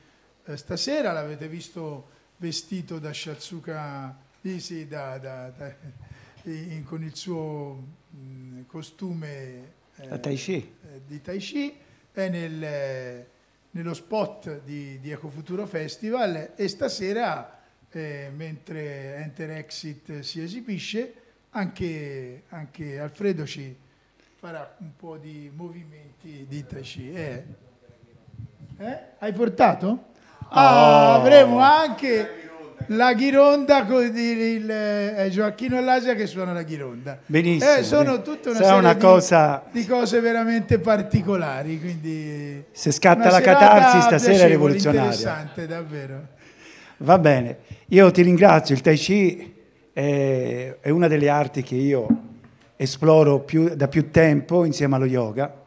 eh, stasera, l'avete visto vestito da Shatsuka Isi, da, da, da, in, con il suo mh, mm, costume eh, tai eh, di Tai Chi, è nel, nello spot di, di Ecofuturo Festival e stasera, eh, mentre Enter Exit si esibisce, anche, anche, Alfredo ci farà un po' di movimenti di Tai Chi. Eh, eh? hai portato? Ah, oh. avremo anche la ghironda con il, il, eh, Gioacchino Allasia che suona la ghironda. Benissimo. Eh, sono tutta una Sarà serie una cosa... di, di, cose veramente particolari. Quindi Se scatta la catarsi stasera è rivoluzionaria. Interessante, davvero. Va bene, io ti ringrazio. Il Tai Chi è, è una delle arti che io esploro più, da più tempo insieme allo yoga.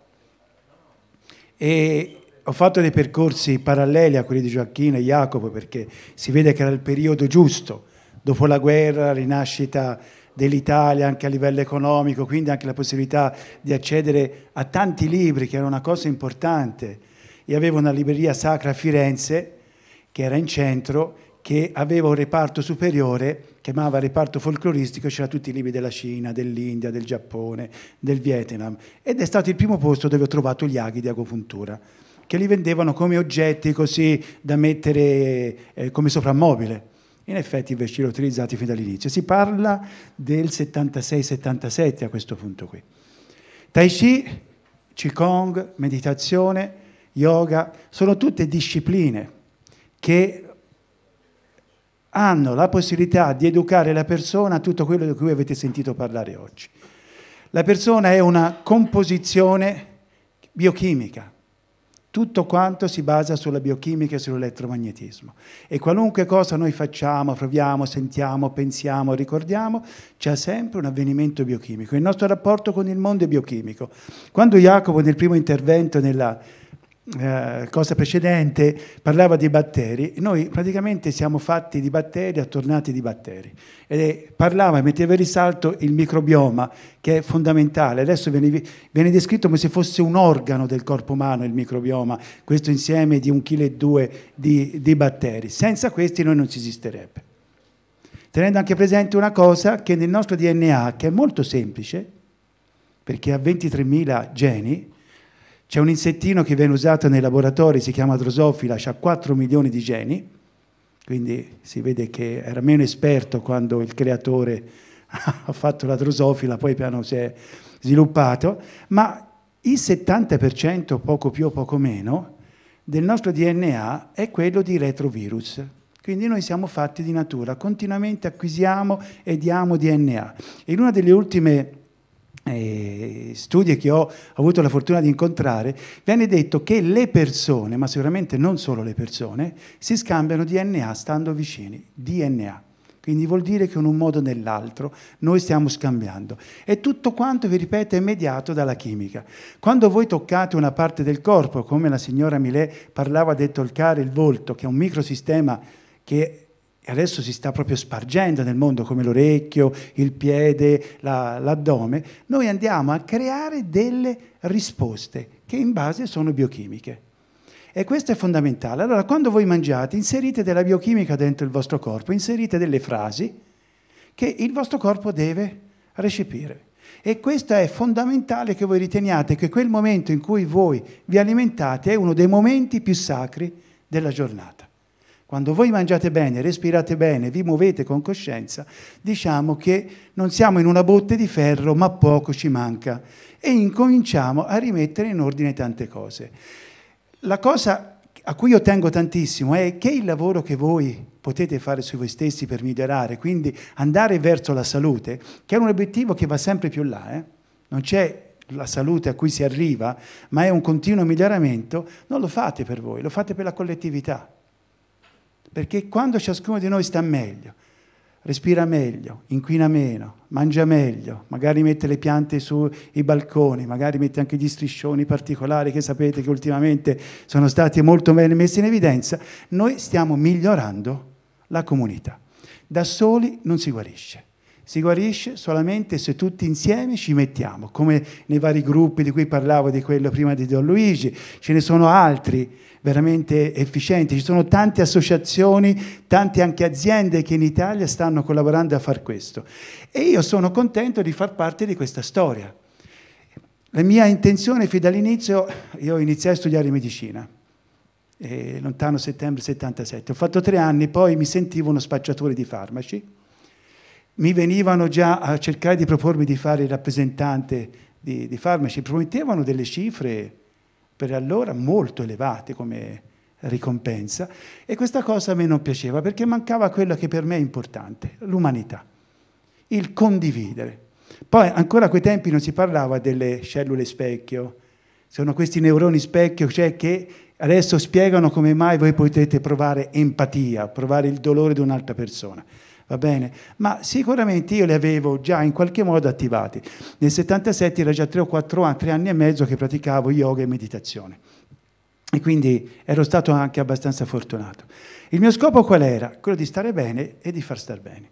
E ho fatto dei percorsi paralleli a quelli di Gioacchino e Jacopo perché si vede che era il periodo giusto, dopo la guerra, rinascita dell'Italia anche a livello economico, quindi anche la possibilità di accedere a tanti libri, che era una cosa importante. Io avevo una libreria sacra a Firenze, che era in centro, che aveva un reparto superiore, chiamava reparto folcloristico, c'era tutti i libri della Cina, dell'India, del Giappone, del Vietnam, ed è stato il primo posto dove ho trovato gli aghi di agopuntura che li vendevano come oggetti così da mettere eh, come soprammobile. In effetti invece li ho utilizzati fin dall'inizio. Si parla del 76-77 a questo punto qui. Tai Chi, Qigong, meditazione, yoga, sono tutte discipline che hanno la possibilità di educare la persona a tutto quello di cui avete sentito parlare oggi. La persona è una composizione biochimica, tutto quanto si basa sulla biochimica e sull'elettromagnetismo. E qualunque cosa noi facciamo, proviamo, sentiamo, pensiamo, ricordiamo, c'è sempre un avvenimento biochimico. Il nostro rapporto con il mondo è biochimico. Quando Jacopo nel primo intervento nella eh, cosa precedente parlava di batteri, noi praticamente siamo fatti di batteri, attornati di batteri. E parlava, metteva in risalto il microbioma, che è fondamentale. Adesso viene, viene descritto come se fosse un organo del corpo umano il microbioma, questo insieme di un chilo e due di, di batteri. Senza questi noi non ci esisterebbe. Tenendo anche presente una cosa che nel nostro DNA, che è molto semplice, perché ha 23.000 geni, c'è un insettino che viene usato nei laboratori, si chiama drosofila, ha 4 milioni di geni, quindi si vede che era meno esperto quando il creatore ha fatto la drosofila, poi piano si è sviluppato, ma il 70%, poco più o poco meno, del nostro DNA è quello di retrovirus. Quindi noi siamo fatti di natura, continuamente acquisiamo e diamo DNA. In una delle ultime eh, studi che ho avuto la fortuna di incontrare, viene detto che le persone, ma sicuramente non solo le persone, si scambiano DNA stando vicini, DNA. Quindi vuol dire che in un modo o nell'altro noi stiamo scambiando. E tutto quanto, vi ripeto, è mediato dalla chimica. Quando voi toccate una parte del corpo, come la signora Millet parlava del toccare il volto, che è un microsistema che e adesso si sta proprio spargendo nel mondo come l'orecchio, il piede, la, l'addome, noi andiamo a creare delle risposte che in base sono biochimiche. E questo è fondamentale. Allora, quando voi mangiate, inserite della biochimica dentro il vostro corpo, inserite delle frasi che il vostro corpo deve recepire. E questo è fondamentale che voi riteniate che quel momento in cui voi vi alimentate è uno dei momenti più sacri della giornata. Quando voi mangiate bene, respirate bene, vi muovete con coscienza, diciamo che non siamo in una botte di ferro, ma poco ci manca e incominciamo a rimettere in ordine tante cose. La cosa a cui io tengo tantissimo è che il lavoro che voi potete fare su voi stessi per migliorare, quindi andare verso la salute, che è un obiettivo che va sempre più là, eh? non c'è la salute a cui si arriva, ma è un continuo miglioramento, non lo fate per voi, lo fate per la collettività perché quando ciascuno di noi sta meglio, respira meglio, inquina meno, mangia meglio, magari mette le piante sui balconi, magari mette anche gli striscioni particolari che sapete che ultimamente sono stati molto bene messi in evidenza, noi stiamo migliorando la comunità. Da soli non si guarisce si guarisce solamente se tutti insieme ci mettiamo, come nei vari gruppi di cui parlavo, di quello prima di Don Luigi, ce ne sono altri veramente efficienti, ci sono tante associazioni, tante anche aziende che in Italia stanno collaborando a far questo e io sono contento di far parte di questa storia. La mia intenzione fin dall'inizio, io iniziai a studiare medicina, eh, lontano settembre 77, ho fatto tre anni, poi mi sentivo uno spacciatore di farmaci, mi venivano già a cercare di propormi di fare il rappresentante di, di farmaci, promettevano delle cifre per allora molto elevate come ricompensa e questa cosa a me non piaceva perché mancava quello che per me è importante, l'umanità, il condividere. Poi ancora a quei tempi non si parlava delle cellule specchio, sono questi neuroni specchio cioè, che adesso spiegano come mai voi potete provare empatia, provare il dolore di un'altra persona va bene? Ma sicuramente io li avevo già in qualche modo attivati. Nel 77 era già tre o quattro anni, 3 anni e mezzo che praticavo yoga e meditazione. E quindi ero stato anche abbastanza fortunato. Il mio scopo qual era? Quello di stare bene e di far star bene.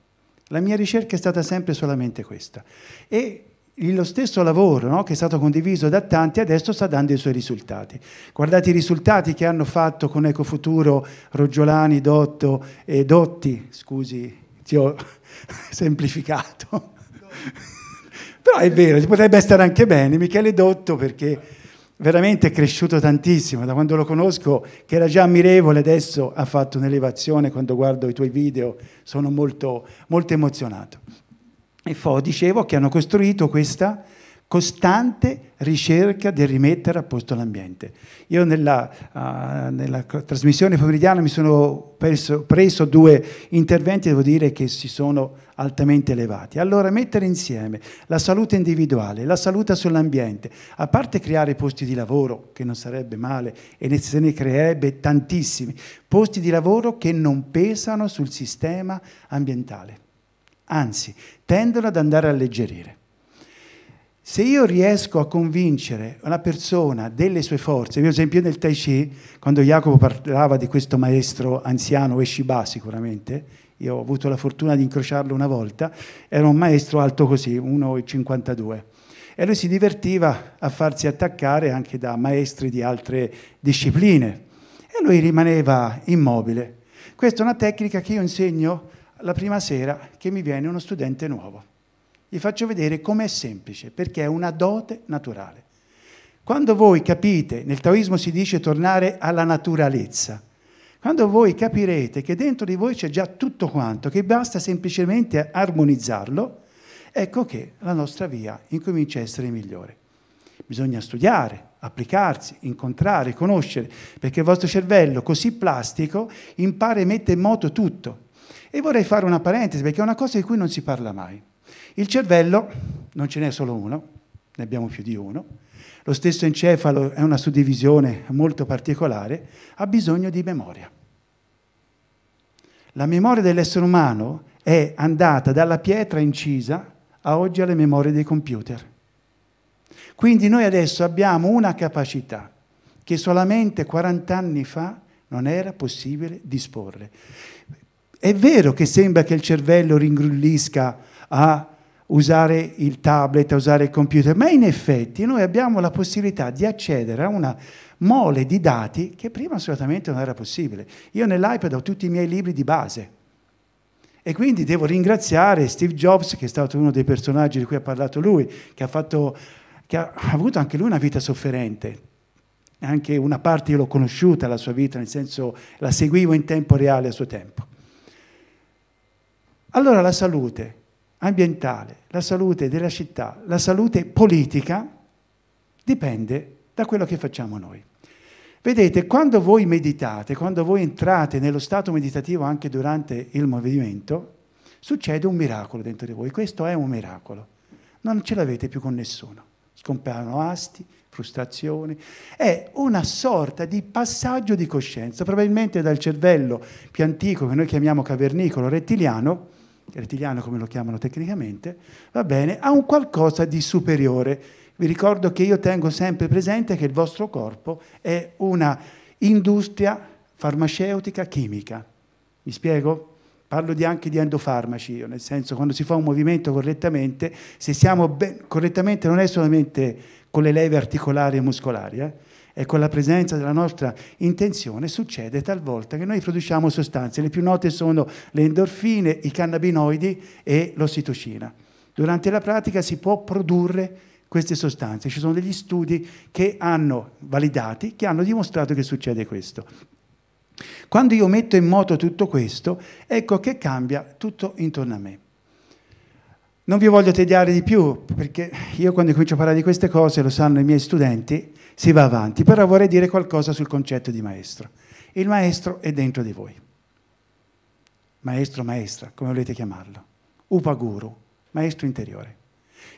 La mia ricerca è stata sempre solamente questa. E lo stesso lavoro no, che è stato condiviso da tanti adesso sta dando i suoi risultati. Guardate i risultati che hanno fatto con Ecofuturo Roggiolani, Dotto, eh, Dotti, scusi ti ho semplificato. Però è vero, ci potrebbe stare anche bene Michele Dotto perché veramente è cresciuto tantissimo, da quando lo conosco, che era già ammirevole, adesso ha fatto un'elevazione, quando guardo i tuoi video sono molto, molto emozionato. E poi dicevo che hanno costruito questa costante ricerca di rimettere a posto l'ambiente. Io nella, uh, nella trasmissione pomeridiana mi sono perso, preso due interventi, devo dire che si sono altamente elevati. Allora mettere insieme la salute individuale, la salute sull'ambiente, a parte creare posti di lavoro, che non sarebbe male, e se ne creerebbe tantissimi, posti di lavoro che non pesano sul sistema ambientale, anzi tendono ad andare a alleggerire. Se io riesco a convincere una persona delle sue forze, per esempio nel Tai Chi, quando Jacopo parlava di questo maestro anziano, Eshiba sicuramente, io ho avuto la fortuna di incrociarlo una volta, era un maestro alto così, 1,52, e lui si divertiva a farsi attaccare anche da maestri di altre discipline, e lui rimaneva immobile. Questa è una tecnica che io insegno la prima sera che mi viene uno studente nuovo vi faccio vedere com'è semplice, perché è una dote naturale. Quando voi capite, nel taoismo si dice tornare alla naturalezza, quando voi capirete che dentro di voi c'è già tutto quanto, che basta semplicemente armonizzarlo, ecco che la nostra via incomincia a essere migliore. Bisogna studiare, applicarsi, incontrare, conoscere, perché il vostro cervello così plastico impara e mette in moto tutto. E vorrei fare una parentesi, perché è una cosa di cui non si parla mai. Il cervello, non ce n'è solo uno, ne abbiamo più di uno, lo stesso encefalo è una suddivisione molto particolare, ha bisogno di memoria. La memoria dell'essere umano è andata dalla pietra incisa a oggi alle memorie dei computer. Quindi noi adesso abbiamo una capacità che solamente 40 anni fa non era possibile disporre. È vero che sembra che il cervello ringrullisca a usare il tablet, a usare il computer, ma in effetti noi abbiamo la possibilità di accedere a una mole di dati che prima assolutamente non era possibile. Io nell'iPad ho tutti i miei libri di base e quindi devo ringraziare Steve Jobs, che è stato uno dei personaggi di cui ha parlato lui, che ha, fatto, che ha avuto anche lui una vita sofferente. Anche una parte io l'ho conosciuta, la sua vita, nel senso la seguivo in tempo reale a suo tempo. Allora la salute, ambientale, la salute della città, la salute politica, dipende da quello che facciamo noi. Vedete, quando voi meditate, quando voi entrate nello stato meditativo anche durante il movimento, succede un miracolo dentro di voi. Questo è un miracolo. Non ce l'avete più con nessuno. Scompaiono asti, frustrazioni. È una sorta di passaggio di coscienza, probabilmente dal cervello più antico, che noi chiamiamo cavernicolo, rettiliano, rettiliano come lo chiamano tecnicamente, va bene, a un qualcosa di superiore. Vi ricordo che io tengo sempre presente che il vostro corpo è una industria farmaceutica chimica. Mi spiego? Parlo di anche di endofarmaci, io, nel senso quando si fa un movimento correttamente, se siamo ben, correttamente non è solamente con le leve articolari e muscolari, eh? e con la presenza della nostra intenzione succede talvolta che noi produciamo sostanze, le più note sono le endorfine, i cannabinoidi e l'ossitocina. Durante la pratica si può produrre queste sostanze, ci sono degli studi che hanno validati, che hanno dimostrato che succede questo. Quando io metto in moto tutto questo, ecco che cambia tutto intorno a me. Non vi voglio tediare di più, perché io quando comincio a parlare di queste cose, lo sanno i miei studenti, si va avanti. Però vorrei dire qualcosa sul concetto di maestro. Il maestro è dentro di voi. Maestro, maestra, come volete chiamarlo. Upaguru, maestro interiore.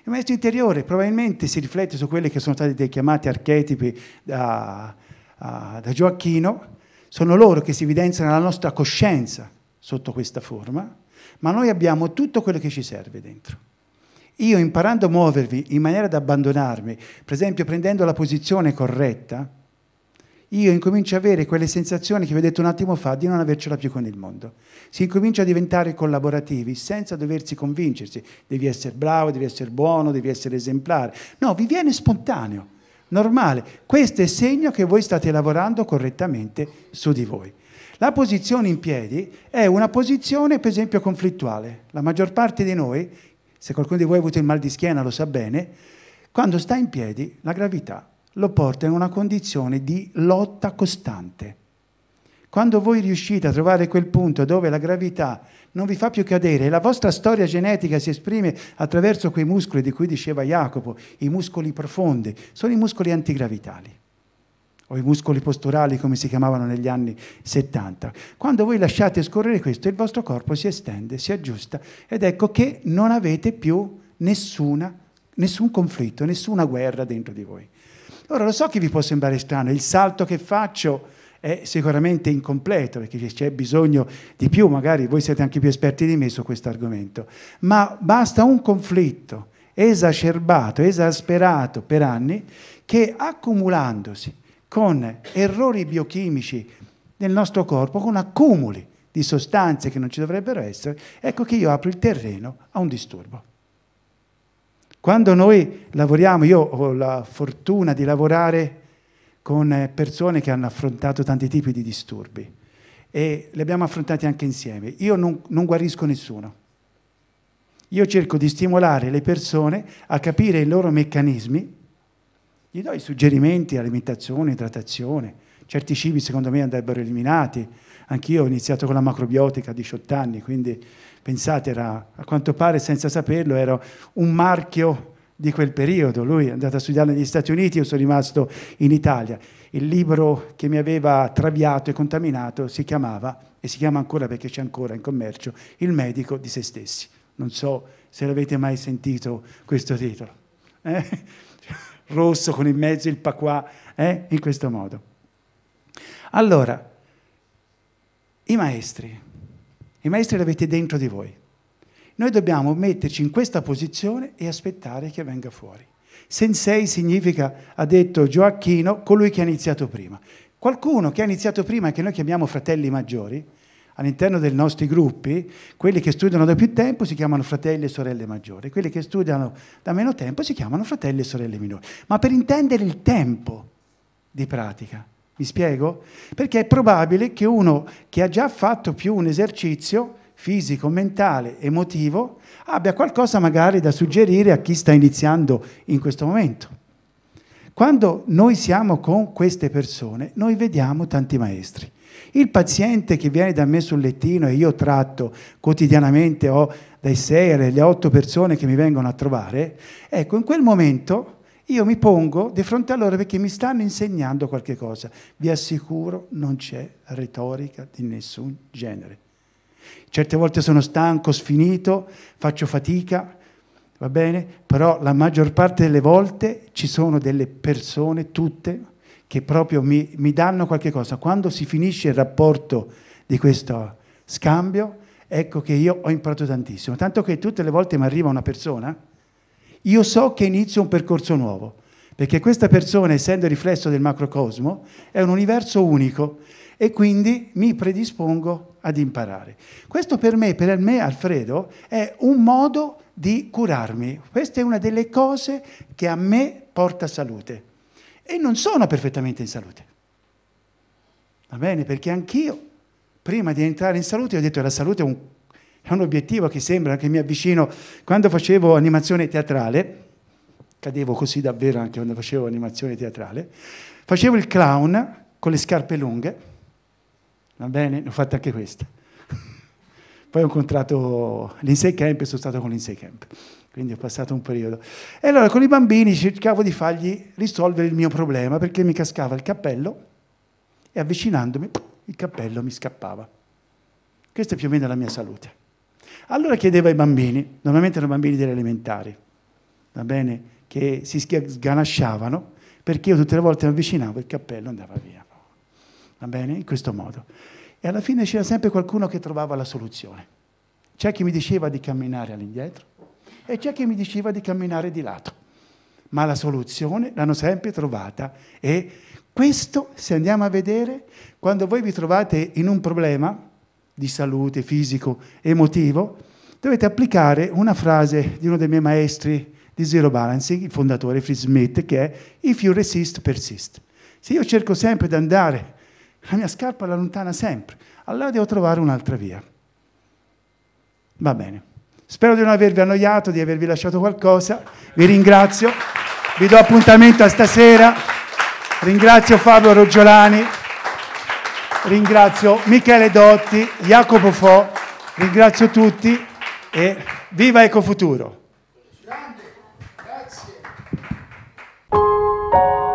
Il maestro interiore probabilmente si riflette su quelli che sono stati chiamati archetipi da, da Gioacchino, sono loro che si evidenziano la nostra coscienza sotto questa forma, ma noi abbiamo tutto quello che ci serve dentro. Io imparando a muovervi in maniera da abbandonarmi, per esempio prendendo la posizione corretta, io incomincio ad avere quelle sensazioni che vi ho detto un attimo fa di non avercela più con il mondo. Si incomincia a diventare collaborativi senza doversi convincersi. Devi essere bravo, devi essere buono, devi essere esemplare. No, vi viene spontaneo, normale. Questo è segno che voi state lavorando correttamente su di voi. La posizione in piedi è una posizione, per esempio, conflittuale. La maggior parte di noi se qualcuno di voi ha avuto il mal di schiena lo sa bene, quando sta in piedi la gravità lo porta in una condizione di lotta costante. Quando voi riuscite a trovare quel punto dove la gravità non vi fa più cadere, la vostra storia genetica si esprime attraverso quei muscoli di cui diceva Jacopo, i muscoli profondi, sono i muscoli antigravitali o i muscoli posturali come si chiamavano negli anni 70. Quando voi lasciate scorrere questo, il vostro corpo si estende, si aggiusta ed ecco che non avete più nessuna, nessun conflitto, nessuna guerra dentro di voi. Ora lo so che vi può sembrare strano, il salto che faccio è sicuramente incompleto perché c'è bisogno di più, magari voi siete anche più esperti di me su questo argomento, ma basta un conflitto esacerbato, esasperato per anni che accumulandosi con errori biochimici nel nostro corpo, con accumuli di sostanze che non ci dovrebbero essere, ecco che io apro il terreno a un disturbo. Quando noi lavoriamo, io ho la fortuna di lavorare con eh, persone che hanno affrontato tanti tipi di disturbi e li abbiamo affrontati anche insieme. Io non, non guarisco nessuno. Io cerco di stimolare le persone a capire i loro meccanismi gli do i suggerimenti, alimentazione, idratazione. Certi cibi secondo me andrebbero eliminati. Anch'io ho iniziato con la macrobiotica a 18 anni, quindi pensate, era, a quanto pare senza saperlo era un marchio di quel periodo. Lui è andato a studiare negli Stati Uniti, io sono rimasto in Italia. Il libro che mi aveva traviato e contaminato si chiamava, e si chiama ancora perché c'è ancora in commercio, Il medico di se stessi. Non so se l'avete mai sentito questo titolo. Eh? rosso con in mezzo il pacquà, eh? in questo modo. Allora, i maestri, i maestri li avete dentro di voi. Noi dobbiamo metterci in questa posizione e aspettare che venga fuori. Sensei significa, ha detto Gioacchino, colui che ha iniziato prima. Qualcuno che ha iniziato prima, che noi chiamiamo fratelli maggiori, all'interno dei nostri gruppi, quelli che studiano da più tempo si chiamano fratelli e sorelle maggiori, quelli che studiano da meno tempo si chiamano fratelli e sorelle minori. Ma per intendere il tempo di pratica, mi spiego? Perché è probabile che uno che ha già fatto più un esercizio fisico, mentale, emotivo, abbia qualcosa magari da suggerire a chi sta iniziando in questo momento. Quando noi siamo con queste persone, noi vediamo tanti maestri. Il paziente che viene da me sul lettino e io tratto quotidianamente ho dai 6 alle 8 persone che mi vengono a trovare, ecco, in quel momento io mi pongo di fronte a loro perché mi stanno insegnando qualche cosa. Vi assicuro, non c'è retorica di nessun genere. Certe volte sono stanco, sfinito, faccio fatica, va bene? Però la maggior parte delle volte ci sono delle persone, tutte, che proprio mi, mi danno qualche cosa. Quando si finisce il rapporto di questo scambio, ecco che io ho imparato tantissimo. Tanto che tutte le volte mi arriva una persona, io so che inizio un percorso nuovo, perché questa persona, essendo il riflesso del macrocosmo, è un universo unico e quindi mi predispongo ad imparare. Questo per me, per me Alfredo, è un modo di curarmi. Questa è una delle cose che a me porta salute e non sono perfettamente in salute. Va bene? Perché anch'io, prima di entrare in salute, ho detto che la salute è un, è un obiettivo che sembra che mi avvicino. Quando facevo animazione teatrale, cadevo così davvero anche quando facevo animazione teatrale, facevo il clown con le scarpe lunghe, va bene? Ho fatto anche questa. Poi ho incontrato l'Insei Camp e sono stato con l'Insei Camp quindi ho passato un periodo. E allora con i bambini cercavo di fargli risolvere il mio problema perché mi cascava il cappello e avvicinandomi il cappello mi scappava. Questa è più o meno la mia salute. Allora chiedevo ai bambini, normalmente erano bambini delle elementari, va bene, che si sganasciavano perché io tutte le volte mi avvicinavo il cappello andava via. Va bene? In questo modo. E alla fine c'era sempre qualcuno che trovava la soluzione. C'è chi mi diceva di camminare all'indietro, e c'è chi mi diceva di camminare di lato. Ma la soluzione l'hanno sempre trovata e questo, se andiamo a vedere, quando voi vi trovate in un problema di salute fisico, emotivo, dovete applicare una frase di uno dei miei maestri di Zero Balancing, il fondatore Fritz Smith, che è If you resist, persist. Se io cerco sempre di andare, la mia scarpa la allontana sempre, allora devo trovare un'altra via. Va bene. Spero di non avervi annoiato, di avervi lasciato qualcosa. Vi ringrazio. Vi do appuntamento a stasera. Ringrazio Fabio Roggiolani. Ringrazio Michele Dotti, Jacopo Fo. Ringrazio tutti e viva Ecofuturo. Grande, grazie.